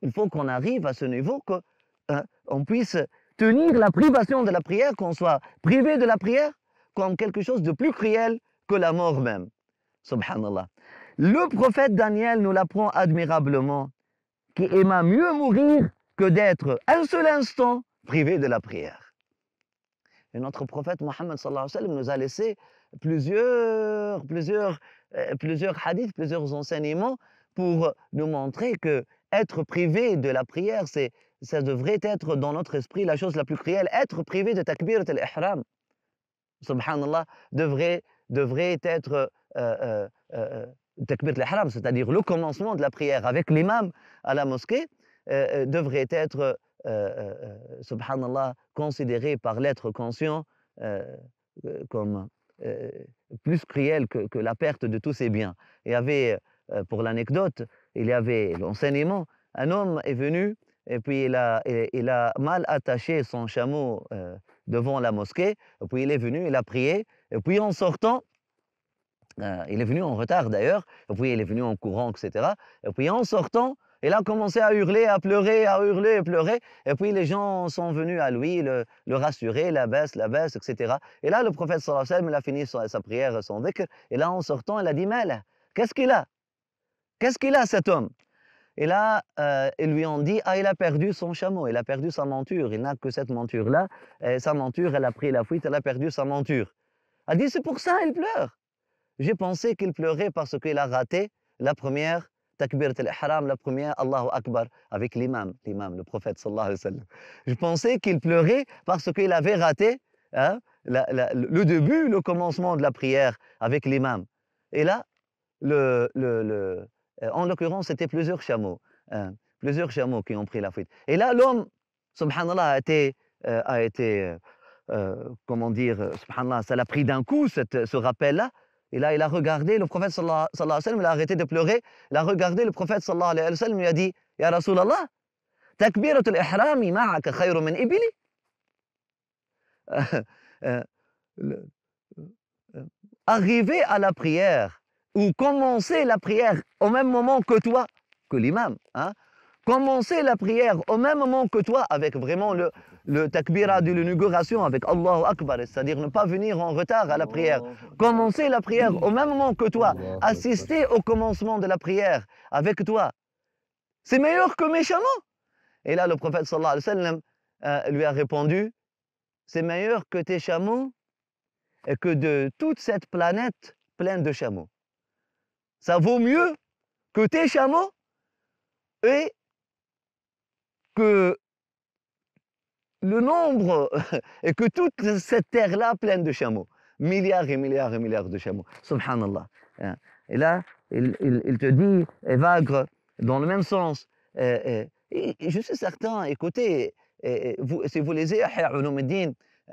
Il faut qu'on arrive à ce niveau qu'on hein, puisse tenir la privation de la prière, qu'on soit privé de la prière comme quelque chose de plus cruel que la mort même. Subhanallah. Le prophète Daniel nous l'apprend admirablement qui aima mieux mourir que d'être un seul instant privé de la prière. Et notre prophète Mohammed nous a laissé plusieurs, plusieurs, euh, plusieurs hadiths, plusieurs enseignements pour nous montrer que être privé de la prière, c'est, ça devrait être dans notre esprit la chose la plus cruelle. Être privé de takbir al-ihram, subhanallah, devrait, devrait être euh, euh, al-Haram, c'est-à-dire le commencement de la prière avec l'imam à la mosquée, euh, euh, devrait être, euh, subhanallah, considéré par l'être conscient comme plus cruel que, la perte de tous ses biens. Il y avait, pour l'anecdote, il y avait l'enseignement, un homme est venu et puis il a, il a mal attaché son chameau devant la mosquée, puis il est venu, il a prié, et puis en sortant, euh, il est venu en retard d'ailleurs, puis il est venu en courant, etc. Et puis en sortant, il a commencé à hurler, à pleurer, à hurler, à pleurer. Et puis les gens sont venus à lui, le, rassurer, la baisse, la baisse, etc. Et là, le prophète sallallahu alayhi wa sallam, a fini sa, prière, son dhikr. Et là, en sortant, il a dit, mais qu'est-ce qu'il a Qu'est-ce qu'il a cet homme Et là, euh, ils lui ont dit, ah, il a perdu son chameau, il a perdu sa monture, il n'a que cette monture-là. Sa monture, elle a pris la fuite, elle a perdu sa monture. Elle a dit, c'est pour ça, il pleure. J'ai pensé qu'il pleurait parce qu'il a raté la première takbirat al-Ihram, la première Allahu Akbar avec l'imam, l'imam, le prophète sallallahu alayhi wa sallam. Je pensais qu'il pleurait parce qu'il avait raté hein, le début, le commencement de la prière avec l'imam. Et là, le, le, euh, en l'occurrence, c'était plusieurs chameaux, hein, plusieurs chameaux qui ont pris la fuite. Et là, l'homme, subhanallah, a été, euh, a été euh, comment dire, subhanallah, ça l'a pris d'un coup, cette, ce rappel-là. Et là, il a regardé le prophète sallallahu alayhi wa sallam, il a arrêté de pleurer. Il a regardé le prophète sallallahu alayhi wa sallam, il a dit Ya Rasulallah, takbiratul ihrami ma'aka khayru min ibili. Euh, euh, euh, arriver à la prière ou commencer la prière au même moment que toi, que l'imam, hein, commencer la prière au même moment que toi, avec vraiment le, le takbira de l'inauguration, avec Allahu Akbar, c'est-à-dire ne pas venir en retard à la prière. Commencer la prière au même moment que toi, assister au commencement de la prière avec toi. C'est meilleur que mes chameaux Et là, le prophète sallallahu alayhi wa euh, lui a répondu, c'est meilleur que tes chameaux et que de toute cette planète pleine de chameaux. Ça vaut mieux que tes chameaux et que le nombre et que toute cette terre-là pleine de chameaux, milliards et milliards et milliards de chameaux, subhanallah. Hein. Et là, il, il, te dit, dans le même sens, et, je suis certain, écoutez, vous, si vous lisez Yahya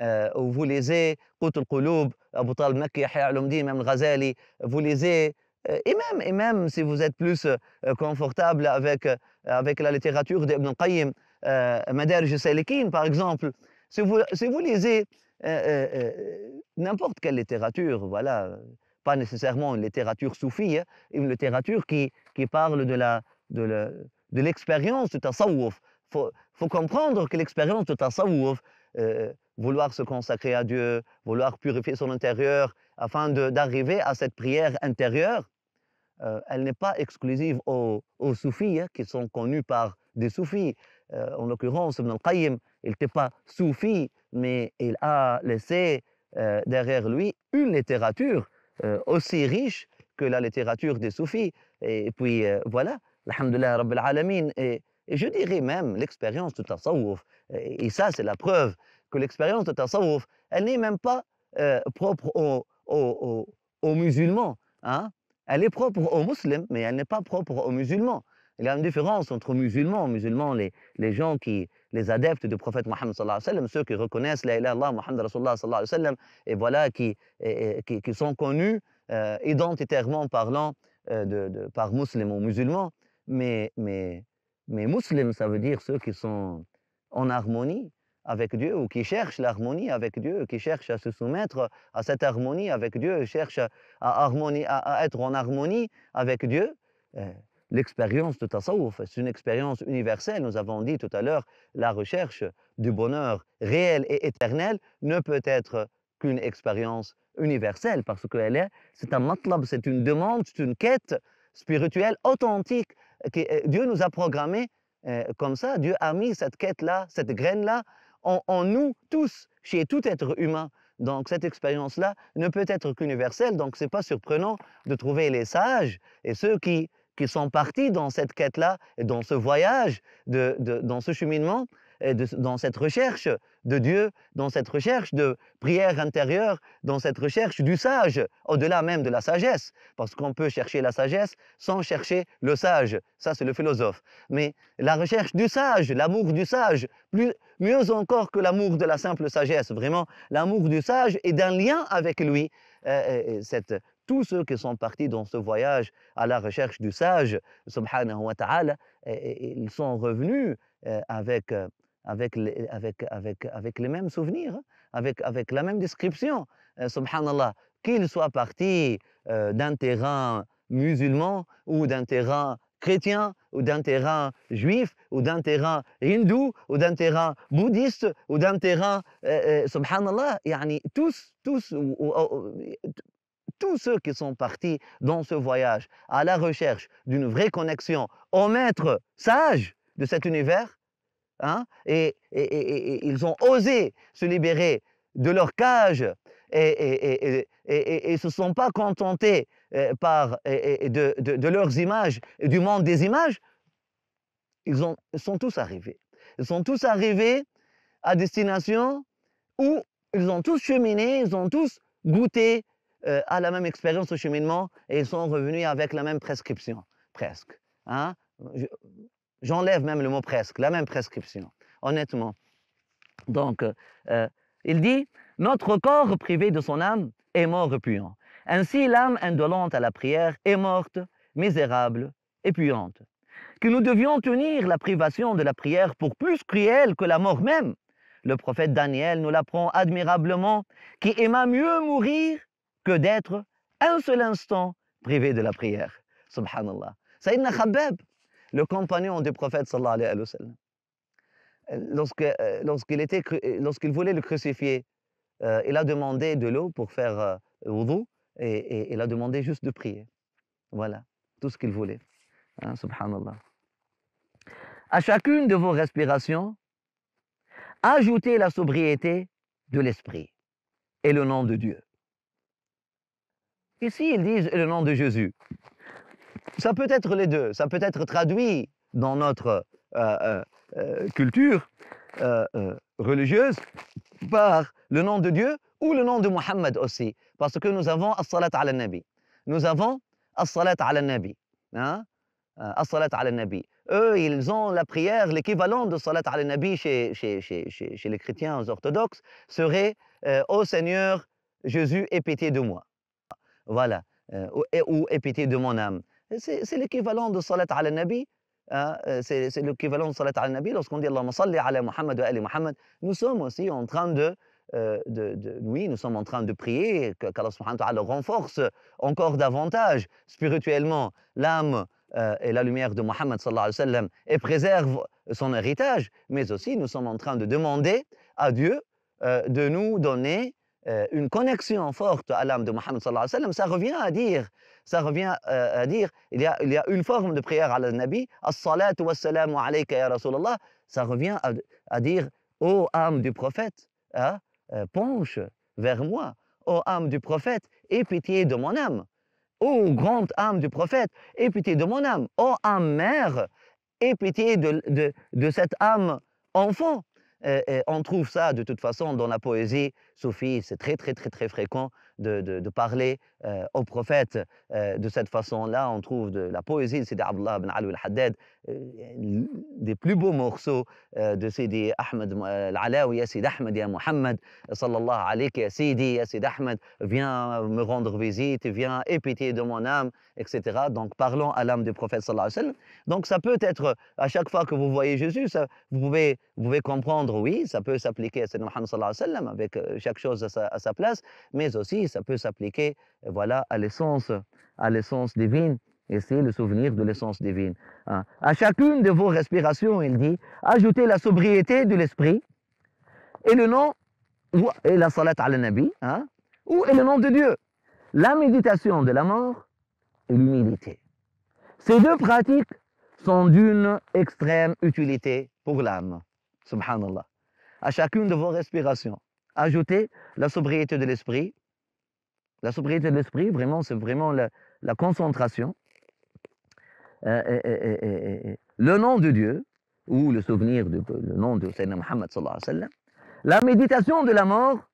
euh, ou vous lisez Qut al-Qulub, Abu Talib Makki, Yahya même Ghazali, vous lisez euh, et même, et même si vous êtes plus euh, euh, confortable avec, avec la littérature d'Ibn Qayyim, Madarij Salikin par exemple, si vous, si vous lisez n'importe quelle littérature, voilà, pas nécessairement une littérature soufie, hein, une littérature qui, qui parle de la, de la, de l'expérience tasawwuf. Il faut, comprendre que l'expérience de tasawwuf, vouloir se consacrer à Dieu, vouloir purifier son intérieur, afin d'arriver à cette prière intérieure, euh, elle n'est pas exclusive aux, aux soufis hein, qui sont connus par des soufis. Euh, en l'occurrence, Ibn al-Qayyim, il n'était pas soufi, mais il a laissé euh, derrière lui une littérature aussi riche que la littérature des soufis. Et puis voilà, Alhamdulillah rabbil alamin. Et, je dirais même l'expérience de tasawwuf. Et, ça, c'est la preuve que l'expérience de tasawwuf, elle n'est même pas propre aux, musulmans. Hein elle est propre aux musulmans, mais elle n'est pas propre aux musulmans. Il y a une différence entre musulmans, musulmans, les, gens qui, les adeptes du prophète Mohammed sallallahu alayhi wa ceux qui reconnaissent la ilaha Allah, Mohammed sallallahu alayhi wa et voilà, qui, qui, sont connus euh, identitairement parlant euh, de, par musulmans ou musulmans, mais, mais, mais musulmans, ça veut dire ceux qui sont en harmonie avec Dieu ou qui cherche l'harmonie avec Dieu, qui cherche à se soumettre à cette harmonie avec Dieu, cherche à, harmonie, à, être en harmonie avec Dieu. Euh, l'expérience de Tasawwuf, c'est une expérience universelle. Nous avons dit tout à l'heure, la recherche du bonheur réel et éternel ne peut être qu'une expérience universelle parce qu'elle est, c'est un matlab, c'est une demande, c'est une quête spirituelle authentique. Euh, Dieu nous a programmé euh, comme ça. Dieu a mis cette quête-là, cette graine-là en, nous tous, chez tout être humain. Donc cette expérience-là ne peut être qu'universelle, donc ce n'est pas surprenant de trouver les sages et ceux qui, qui sont partis dans cette quête-là, dans ce voyage, de, dans ce cheminement, et dans cette recherche de Dieu, dans cette recherche de prière intérieure, dans cette recherche du sage, au-delà même de la sagesse, parce qu'on peut chercher la sagesse sans chercher le sage, ça c'est le philosophe. Mais la recherche du sage, l'amour du sage, mieux encore que l'amour de la simple sagesse, vraiment, l'amour du sage et d'un lien avec lui, euh, euh, euh, tous ceux qui sont partis dans ce voyage à la recherche du sage, subhanahu wa ta'ala, ils sont revenus avec avec, avec, avec, avec les mêmes souvenirs, avec, avec la même description, euh, subhanallah, qu'il soit parti euh, d'un terrain musulman ou d'un terrain chrétien ou d'un terrain juif ou d'un terrain hindou ou d'un terrain bouddhiste ou d'un terrain, euh, subhanallah, tous, tous, tous ceux qui sont partis dans ce voyage à la recherche d'une vraie connexion au maître sage de cet univers, Hein, et, ils ont osé se libérer de leur cage et ne se sont pas contentés euh, par, de, leurs images, du monde des images. Ils, ont, sont tous arrivés. Ils sont tous arrivés à destination où ils ont tous cheminé, ils ont tous goûté euh, à la même expérience au cheminement et ils sont revenus avec la même prescription, presque. Hein? J'enlève même le mot presque, la même prescription, honnêtement. Donc, euh, euh, il dit, notre corps privé de son âme est mort puant. Ainsi, l'âme indolente à la prière est morte, misérable et puante. Que nous devions tenir la privation de la prière pour plus cruelle que la mort même. Le prophète Daniel nous l'apprend admirablement, qui aima mieux mourir que d'être un seul instant privé de la prière. Subhanallah. Sayyidina le compagnon du prophète sallallahu alayhi wa sallam. Euh, euh, lorsqu'il euh, lorsqu'il voulait le crucifier, il a demandé de l'eau pour faire euh, et, il a demandé juste de prier. Voilà, tout ce qu'il voulait. Hein, subhanallah. À chacune de vos respirations, ajoutez la sobriété de l'esprit et le nom de Dieu. Ici, ils disent le nom de Jésus. Ça peut être les deux, ça peut être traduit dans notre euh, euh, euh, culture religieuse par le nom de Dieu ou le nom de Mohammed aussi. Parce que nous avons As-Salat al-Nabi. Nous avons As-Salat al-Nabi. Hein? As-Salat al-Nabi. Eux, ils ont la prière, l'équivalent de Salat al-Nabi chez, les chrétiens orthodoxes serait Ô Seigneur Jésus, aie pitié de moi. Voilà. ou aie pitié de mon âme. C'est l'équivalent de Salat al-Nabi. Hein, euh, c'est l'équivalent de Salat al-Nabi lorsqu'on dit Allahumma salli ala Muhammad wa ali Muhammad. Nous sommes aussi en train de, euh, de, nous sommes en train de prier que subhanahu wa renforce encore davantage spirituellement l'âme euh, et la lumière de Muhammad sallallahu alayhi wa sallam et préserve son héritage. Mais aussi, nous sommes en train de demander à Dieu de nous donner euh, une connexion forte à l'âme de Mohammed sallallahu alayhi wa sallam, ça revient à dire, ça revient euh, à dire, il y a, une forme de prière à la Nabi, as-salat wa alayka ya Rasulallah, ça revient à, dire, ô âme du prophète, hein, euh, penche vers moi, ô âme du prophète, aie pitié de mon âme, ô grande âme du prophète, aie pitié de mon âme, ô âme mère, aie pitié de, de cette âme enfant, on trouve ça de toute façon dans la poésie Sophie, c'est très très très très fréquent de, parler euh, au prophète euh, de cette façon-là. On trouve de la poésie de Sidi Abdullah ibn al-Haddad, euh, des plus beaux morceaux de Sidi Ahmed al-Alawi, Ya Sidi Ahmed, Ya Muhammad, sallallahu alayhi wa Sidi, Ya Sidi Ahmed, viens me rendre visite, viens épiter de mon âme, etc. Donc parlons à l'âme du prophète sallallahu alayhi wa sallam. Donc ça peut être, à chaque fois que vous voyez Jésus, vous, pouvez, comprendre, oui, ça peut s'appliquer à Sidi Muhammad sallallahu alayhi wa sallam, avec chaque chose à sa place, mais aussi ça peut s'appliquer voilà, à l'essence, à l'essence divine. Et c'est le souvenir de l'essence divine. Hein. À chacune de vos respirations, il dit, ajoutez la sobriété de l'esprit et le nom, et la salat al-Nabi, hein, ou et le nom de Dieu. La méditation de la mort et l'humilité. Ces deux pratiques sont d'une extrême utilité pour l'âme. Subhanallah. À chacune de vos respirations, ajoutez la sobriété de l'esprit la sobriété de l'esprit, vraiment, c'est vraiment la, concentration. Euh, euh, euh, le nom de Dieu, ou le souvenir, du nom de Sayyidina Muhammad sallallahu la méditation de la mort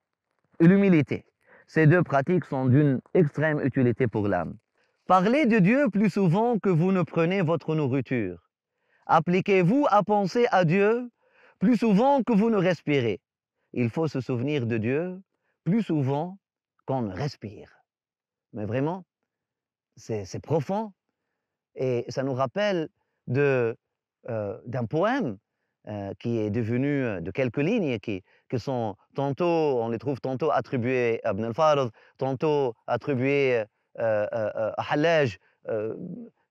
et l'humilité. Ces deux pratiques sont d'une extrême utilité pour l'âme. Parlez de Dieu plus souvent que vous ne prenez votre nourriture. Appliquez-vous à penser à Dieu plus souvent que vous ne respirez. Il faut se souvenir de Dieu plus souvent qu'on respire. Mais vraiment, c'est profond et ça nous rappelle euh, d'un poème euh, qui est devenu euh, de quelques lignes qui, sont tantôt, on les trouve tantôt attribués à Ibn al farid tantôt attribués à Halège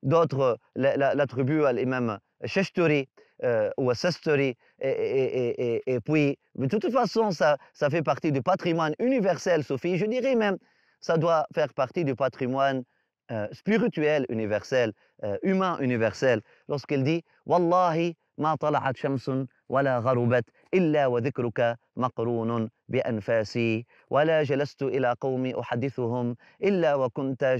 d'autres l'attribuent à l'imam Shashtori. Euh, ou à Et, et, et, puis, de toute façon, ça, ça fait partie du patrimoine universel, Sophie. Je dirais même, ça doit faire partie du patrimoine euh, spirituel universel, euh, humain universel, lorsqu'elle dit Wallahi ma tala'at shamsun wa la إلا وذكرك مقرون بأنفاسي ولا جلست إلى قوم أحدثهم إلا وكنت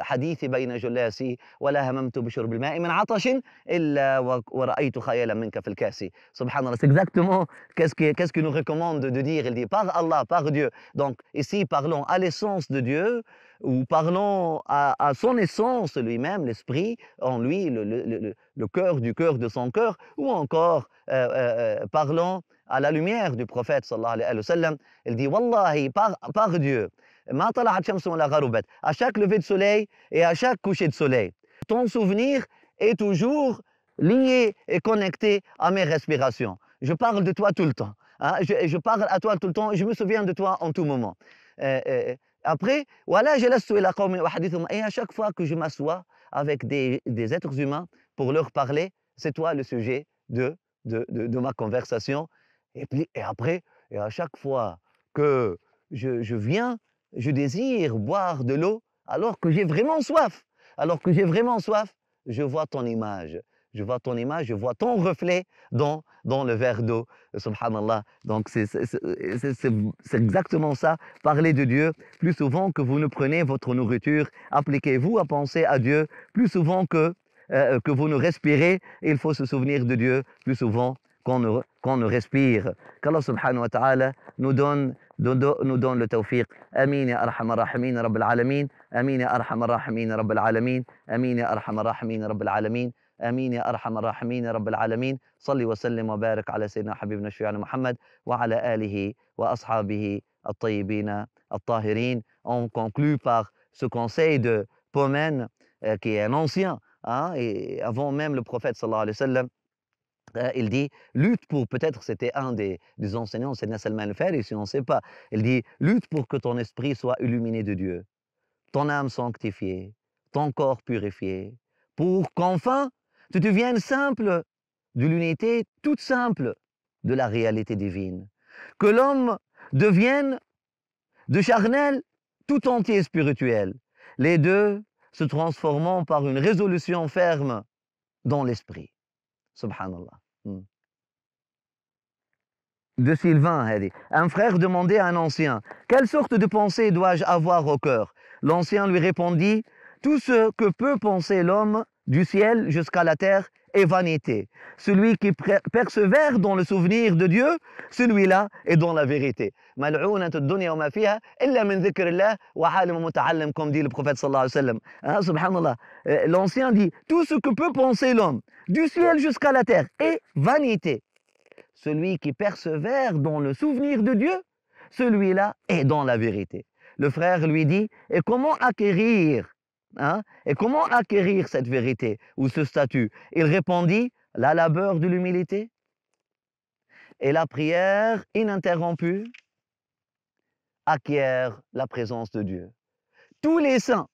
حديثي بين جلاسي ولا هممت بشرب الماء من عطش إلا ورأيت خيالا منك في الكاس سبحان الله c'est exactement qu'est-ce que qu'est-ce que nous recommande de dire il dit par Allah par Dieu donc ici parlons à l'essence de Dieu ou parlant à, son essence lui-même, l'esprit en lui, le, cœur du cœur de son cœur, ou encore parlons euh, euh, euh, parlant à la lumière du prophète sallallahu alayhi wa sallam, il dit Wallahi, par, Dieu, à chaque lever de soleil et à chaque coucher de soleil, ton souvenir est toujours lié et connecté à mes respirations. Je parle de toi tout le temps. Hein, je, parle à toi tout le temps. Je me souviens de toi en tout moment. Après, voilà, je la et à chaque fois que je m'assois avec des, êtres humains pour leur parler, c'est toi le sujet de, ma conversation. Et, après, et à chaque fois que je viens, je désire boire de l'eau alors que j'ai vraiment soif. Alors que j'ai vraiment soif, je vois ton image je vois ton image, je vois ton reflet dans, dans le verre d'eau. Subhanallah. Donc, c'est exactement ça. Parlez de Dieu plus souvent que vous ne prenez votre nourriture. Appliquez-vous à penser à Dieu plus souvent que, euh, euh, que vous ne respirez. Il faut se souvenir de Dieu plus souvent qu'on ne, qu ne, respire. Qu'Allah subhanahu wa ta'ala nous donne, nous donne, le tawfiq. Amin ya arhamar rahimin rabbil alamin. Amin ya arhamar rahimin rabbil alamin. Amin ya arhamar rahimin rabbil alamin. آمين يا wa الراحمين wa رب العالمين صلي وسلم وبارك على سيدنا حبيبنا alihi محمد وعلى al وأصحابه الطيبين الطاهرين On conclut par ce conseil de Pomen, euh, qui est un ancien hein, et avant même le prophète sallallahu alayhi wa sallam euh, il dit, lutte pour, peut-être c'était un des, des enseignants, c'est Salman al-Fari, si on ne sait pas, il dit, lutte pour que ton esprit soit illuminé de Dieu, ton âme sanctifiée, ton corps purifié, pour qu'enfin tu devienne simple de l'unité toute simple de la réalité divine. Que l'homme devienne de charnel tout entier spirituel. Les deux se transformant par une résolution ferme dans l'esprit. Subhanallah. Hmm. De Sylvain, un frère demandait à un ancien Quelle sorte de pensée dois-je avoir au cœur L'ancien lui répondit Tout ce que peut penser l'homme du ciel jusqu'à la terre, est vanité. Celui qui persévère dans le souvenir de Dieu, celui-là est dans la vérité. comme dit le prophète sallallahu alayhi wa sallam. Ah, euh, l'ancien dit, tout ce que peut penser l'homme, du ciel jusqu'à la terre, est vanité. Celui qui persévère dans le souvenir de Dieu, celui-là est dans la vérité. Le frère lui dit, et comment acquérir Hein? Et comment acquérir cette vérité ou ce statut Il répondit, la labeur de l'humilité et la prière ininterrompue acquièrent la présence de Dieu. Tous les saints,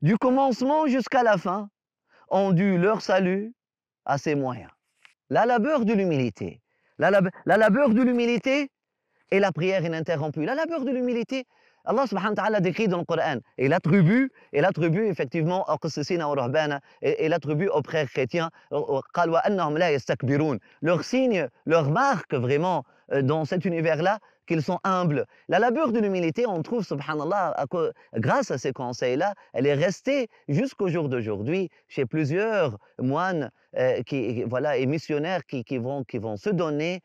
du commencement jusqu'à la fin, ont dû leur salut à ces moyens. La labeur de l'humilité. la labeur de l'humilité et la prière ininterrompue. La labeur de l'humilité, Allah subhanahu wa ta'ala décrit dans le Coran, il attribue, effectivement aux Qasisina ou Rahbana, il attribue aux frères chrétiens, euh, euh, leur signe, leur marque vraiment euh, dans cet univers-là, qu'ils sont humbles. La labeur de l'humilité, on trouve, subhanallah, grâce à ces conseils-là, elle est restée jusqu'au jour d'aujourd'hui chez plusieurs moines euh, qui, voilà, et missionnaires qui, qui, vont, qui vont se donner,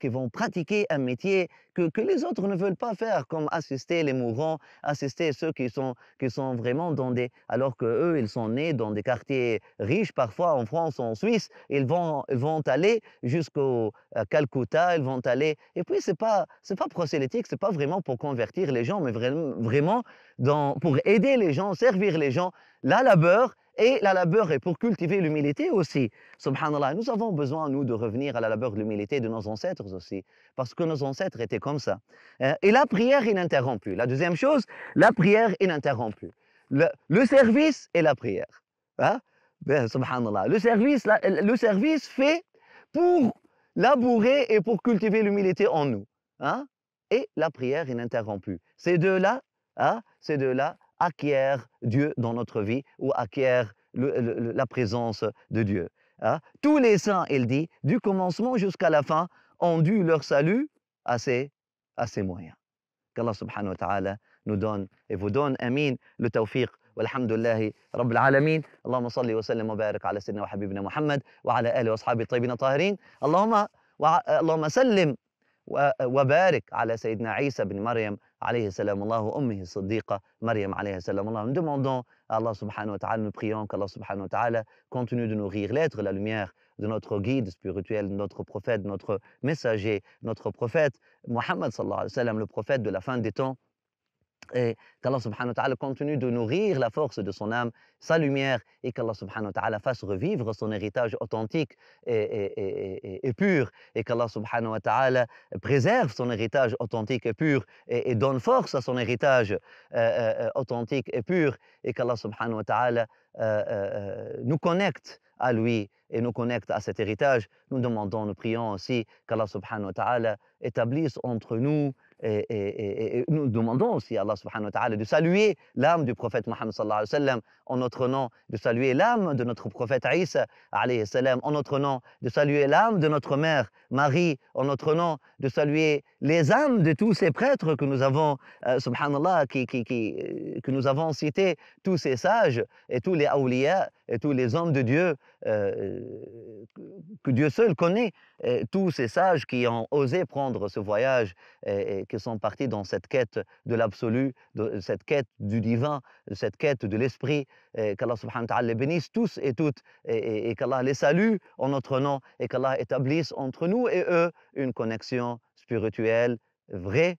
qui vont pratiquer un métier que, que, les autres ne veulent pas faire, comme assister les mourants, assister ceux qui sont, qui sont vraiment dans des... Alors qu'eux, ils sont nés dans des quartiers riches, parfois en France ou en Suisse, ils vont, vont aller jusqu'au Calcutta, ils vont aller... Et puis, c'est pas, c'est pas prosélytique, c'est pas vraiment pour convertir les gens, mais vraiment, vraiment dans, pour aider les gens, servir les gens. La labeur et la labeur est pour cultiver l'humilité aussi. Subhanallah, nous avons besoin, nous, de revenir à la labeur de l'humilité de nos ancêtres aussi, parce que nos ancêtres étaient comme ça. Euh, et la prière ininterrompue. La deuxième chose, la prière ininterrompue. Le, service et la prière. Hein? Ben, subhanallah. Le service, le service fait pour labourer et pour cultiver l'humilité en nous. Hein? Et la prière ininterrompue. Ces deux-là, hein? ces deux-là, acquiert Dieu dans notre vie ou acquiert le, la présence de Dieu. Hein. Tous les saints, il dit, du commencement jusqu'à la fin, ont dû leur salut à ces, à ces moyens. Qu'Allah subhanahu wa ta'ala nous donne et vous donne, amin, le tawfiq والحمد لله رب العالمين اللهم صل وسلم وبارك على سيدنا وحبيبنا محمد وعلى اله واصحابه الطيبين الطاهرين اللهم اللهم سلم وبارك على سيدنا عيسى بن مريم عليه salam Allah, Ummihi Siddiqa, Mariam alayhi salam Allah. Nous demandons à Allah subhanahu wa ta'ala, nous prions qu'Allah subhanahu wa ta'ala continue de nourrir l'être, la lumière de notre guide spirituel, notre prophète, notre messager, notre prophète, Mohammed sallallahu alayhi wa sallam, le prophète de la fin des temps, et qu'Allah subhanahu wa ta'ala continue de nourrir la force de son âme, sa lumière, et qu'Allah subhanahu wa ta'ala fasse revivre son héritage authentique et, pur, et qu'Allah subhanahu wa ta'ala préserve son héritage authentique et pur, et, donne force à son héritage euh, euh, euh, authentique et pur, et qu'Allah subhanahu wa ta'ala euh, euh, euh, nous connecte à lui et nous connecte à cet héritage. Nous demandons, nous prions aussi qu'Allah subhanahu wa ta'ala établisse entre nous et, nous demandons aussi à Allah subhanahu wa ta'ala de saluer l'âme du prophète Mohammed sallallahu alayhi wa sallam en notre nom, de saluer l'âme de notre prophète Isa alayhi en notre nom, de saluer l'âme de notre mère Marie en notre nom, de saluer les âmes de tous ces prêtres que nous avons, subhanallah, que nous avons cités, tous ces sages et tous les les awliya, tous les hommes de Dieu, euh, euh, que Dieu seul connaît, tous ces sages qui ont osé prendre ce voyage et, qui sont partis dans cette quête de l'absolu, cette quête du divin, cette quête de l'esprit, qu'Allah subhanahu wa ta'ala les bénisse tous et toutes, et, et qu'Allah les salue en notre nom, et qu'Allah établisse entre nous et eux une connexion spirituelle vraie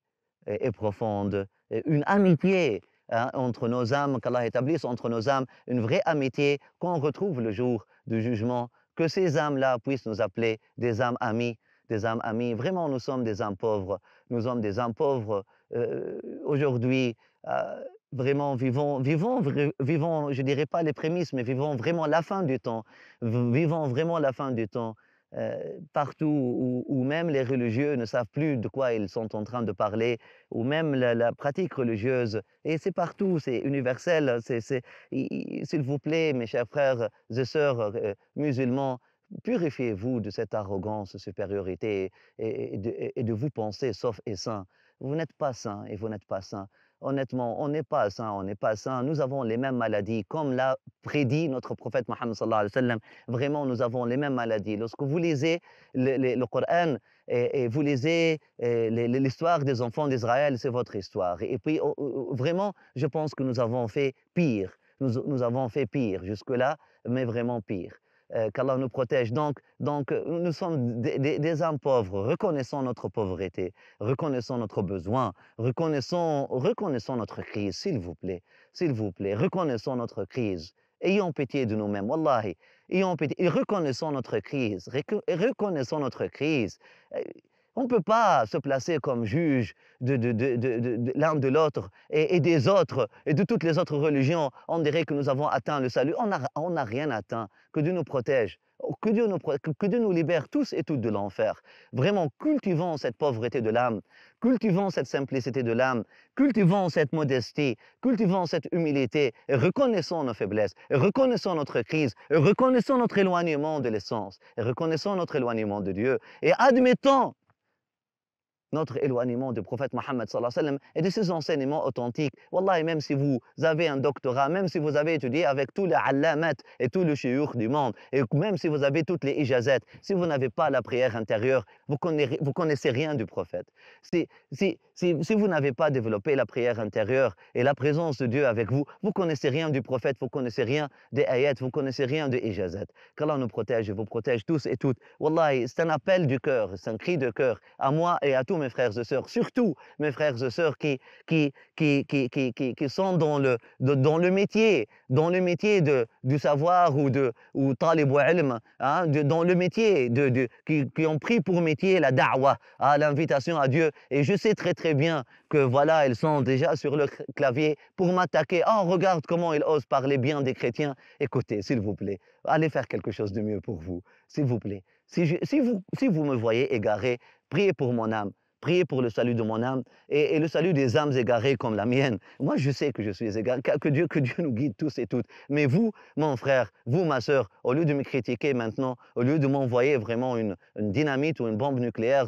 et profonde, une amitié Hein, entre nos âmes, qu'Allah établisse entre nos âmes une vraie amitié qu'on retrouve le jour du jugement, que ces âmes-là puissent nous appeler des âmes amies, des âmes amies. Vraiment, nous sommes des âmes pauvres, nous sommes des âmes pauvres euh, aujourd'hui. Euh, vraiment vivons, vivons, vivons, je dirais pas les prémices, mais vivons vraiment la fin du temps, vivons vraiment la fin du temps. Euh, partout où, même les religieux ne savent plus de quoi ils sont en train de parler, ou même la, pratique religieuse. Et c'est partout, c'est universel. S'il vous plaît, mes chers frères et sœurs euh, musulmans, purifiez-vous de cette arrogance, supériorité, et, de, de vous penser sauf et sain. Vous n'êtes pas saint et vous n'êtes pas saint honnêtement, on n'est pas sain, on n'est pas sain. Nous avons les mêmes maladies, comme l'a prédit notre prophète Mohammed sallallahu Vraiment, nous avons les mêmes maladies. Lorsque vous lisez le, Coran et, vous lisez l'histoire des enfants d'Israël, c'est votre histoire. Et puis, oh, oh, oh, vraiment, je pense que nous avons fait pire. nous avons fait pire jusque-là, mais vraiment pire. Euh, qu'Allah nous protège. Donc, donc euh, nous sommes des, des, pauvres. Reconnaissons notre pauvreté, reconnaissons notre besoin, reconnaissons, reconnaissons notre crise, s'il vous plaît. S'il vous plaît, reconnaissons notre crise. Ayons pitié de nous-mêmes, wallahi. Ayons pitié et reconnaissons notre crise. Reconnaissons notre crise. Euh, on ne peut pas se placer comme juge de, de, de, de l'un de l'autre et, des autres et de toutes les autres religions. On dirait que nous avons atteint le salut. On n'a on rien atteint. Que Dieu nous protège. Que Dieu, nous, que Dieu nous libère tous et toutes de l'enfer. Vraiment, cultivons cette pauvreté de l'âme, cultivons cette simplicité de l'âme, cultivons cette modestie, cultivons cette humilité, et reconnaissons nos faiblesses, et reconnaissons notre crise, et reconnaissons notre éloignement de l'essence, reconnaissons notre éloignement de Dieu, et admettons notre éloignement du prophète Mohammed et de ses enseignements authentiques. Wallah, même si vous avez un doctorat, même si vous avez étudié avec tous les allamat et tous les shiur du monde, et même si vous avez toutes les ijazat, si vous n'avez pas la prière intérieure, vous ne connaissez, rien du prophète. Si, si, si, vous n'avez pas développé la prière intérieure et la présence de Dieu avec vous, vous connaissez rien du prophète, vous connaissez rien des ayats, vous connaissez rien de ijazat. Qu'Allah nous protège et vous protège tous et toutes. Wallahi, c'est un appel du cœur, c'est un cri de cœur à moi et à tous mes frères et sœurs, surtout mes frères et sœurs qui, qui, qui, qui, qui, qui, sont dans le, dans le métier, dans le métier de, du savoir ou de ou talib ou ilm, hein, de, dans le métier de, de qui, qui, ont pris pour métier la da'wah, hein, l'invitation à Dieu. Et je sais très, très très bien que voilà, elles sont déjà sur le clavier pour m'attaquer. Oh, regarde comment ils osent parler bien des chrétiens. Écoutez, s'il vous plaît, allez faire quelque chose de mieux pour vous, s'il vous plaît. si vous me voyez égaré, priez pour mon âme prier pour le salut de mon âme et, le salut des âmes égarées comme la mienne. Moi, je sais que je suis égaré, que Dieu, que Dieu nous guide tous et toutes. Mais vous, mon frère, vous, ma sœur, au lieu de me critiquer maintenant, au lieu de m'envoyer vraiment une, dynamite ou une bombe nucléaire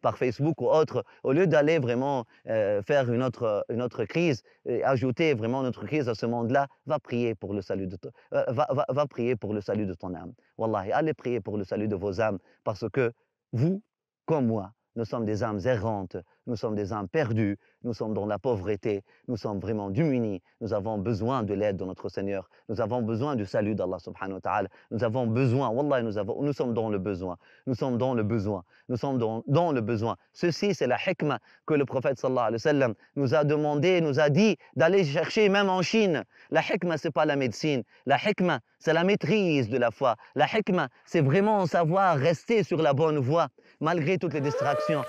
par Facebook ou autre, au lieu d'aller vraiment euh, faire une autre, une autre crise, et ajouter vraiment notre crise à ce monde-là, va prier pour le salut de ton, euh, va, prier pour le salut de ton âme. Wallahi, allez prier pour le salut de vos âmes parce que vous, comme moi, nous sommes des âmes errantes, nous sommes des âmes perdues, nous sommes dans la pauvreté, nous sommes vraiment démunis, nous avons besoin de l'aide de notre Seigneur, nous avons besoin du salut d'Allah subhanahu wa ta'ala, nous avons besoin, Wallah, nous, avons, nous sommes dans le besoin, nous sommes dans le besoin, nous sommes dans, le besoin. Ceci, c'est la hikmah que le prophète sallallahu alayhi wa sallam nous a demandé, nous a dit d'aller chercher même en Chine. La hikmah, c'est pas la médecine, la hikmah, c'est la maîtrise de la foi, la hikmah, c'est vraiment savoir rester sur la bonne voie malgré toutes les distractions.